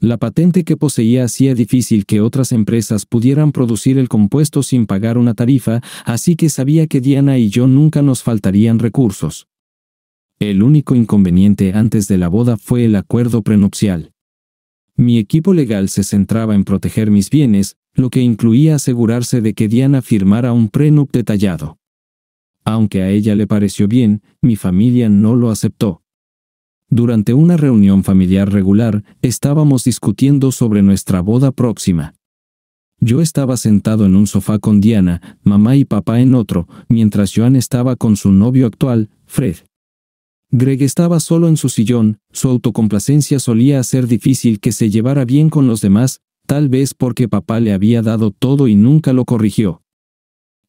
A: La patente que poseía hacía difícil que otras empresas pudieran producir el compuesto sin pagar una tarifa, así que sabía que Diana y yo nunca nos faltarían recursos. El único inconveniente antes de la boda fue el acuerdo prenupcial. Mi equipo legal se centraba en proteger mis bienes, lo que incluía asegurarse de que Diana firmara un prenup detallado. Aunque a ella le pareció bien, mi familia no lo aceptó. Durante una reunión familiar regular, estábamos discutiendo sobre nuestra boda próxima. Yo estaba sentado en un sofá con Diana, mamá y papá en otro, mientras Joan estaba con su novio actual, Fred. Greg estaba solo en su sillón, su autocomplacencia solía hacer difícil que se llevara bien con los demás, tal vez porque papá le había dado todo y nunca lo corrigió.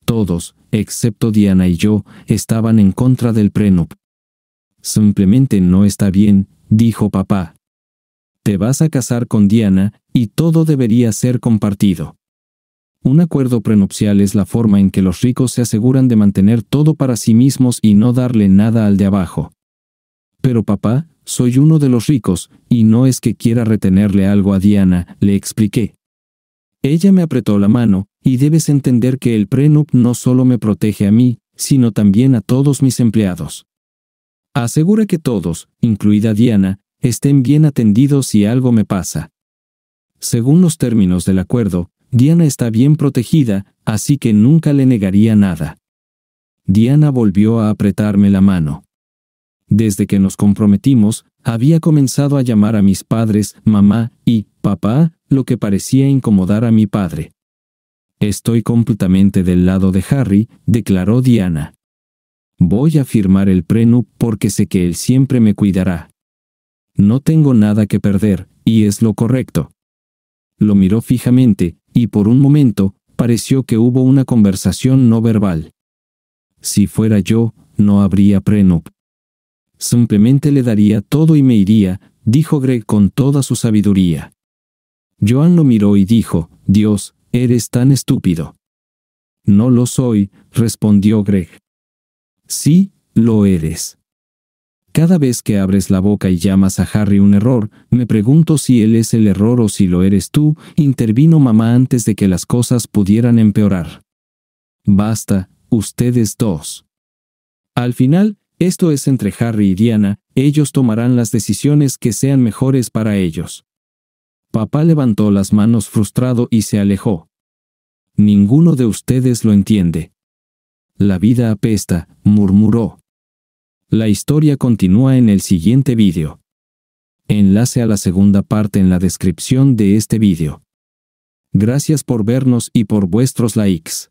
A: Todos, excepto Diana y yo, estaban en contra del prenup. Simplemente no está bien, dijo papá. Te vas a casar con Diana, y todo debería ser compartido. Un acuerdo prenupcial es la forma en que los ricos se aseguran de mantener todo para sí mismos y no darle nada al de abajo. Pero papá, soy uno de los ricos, y no es que quiera retenerle algo a Diana, le expliqué. Ella me apretó la mano, y debes entender que el prenup no solo me protege a mí, sino también a todos mis empleados. Asegura que todos, incluida Diana, estén bien atendidos si algo me pasa. Según los términos del acuerdo, Diana está bien protegida, así que nunca le negaría nada. Diana volvió a apretarme la mano. Desde que nos comprometimos, había comenzado a llamar a mis padres mamá y papá, lo que parecía incomodar a mi padre. Estoy completamente del lado de Harry, declaró Diana. Voy a firmar el prenup porque sé que él siempre me cuidará. No tengo nada que perder, y es lo correcto. Lo miró fijamente, y por un momento, pareció que hubo una conversación no verbal. Si fuera yo, no habría prenup. Simplemente le daría todo y me iría, dijo Greg con toda su sabiduría. Joan lo miró y dijo, Dios, eres tan estúpido. No lo soy, respondió Greg. Sí, lo eres. Cada vez que abres la boca y llamas a Harry un error, me pregunto si él es el error o si lo eres tú, intervino mamá antes de que las cosas pudieran empeorar. Basta, ustedes dos. Al final, esto es entre Harry y Diana, ellos tomarán las decisiones que sean mejores para ellos. Papá levantó las manos frustrado y se alejó. Ninguno de ustedes lo entiende. La vida apesta, murmuró. La historia continúa en el siguiente vídeo. Enlace a la segunda parte en la descripción de este vídeo. Gracias por vernos y por vuestros likes.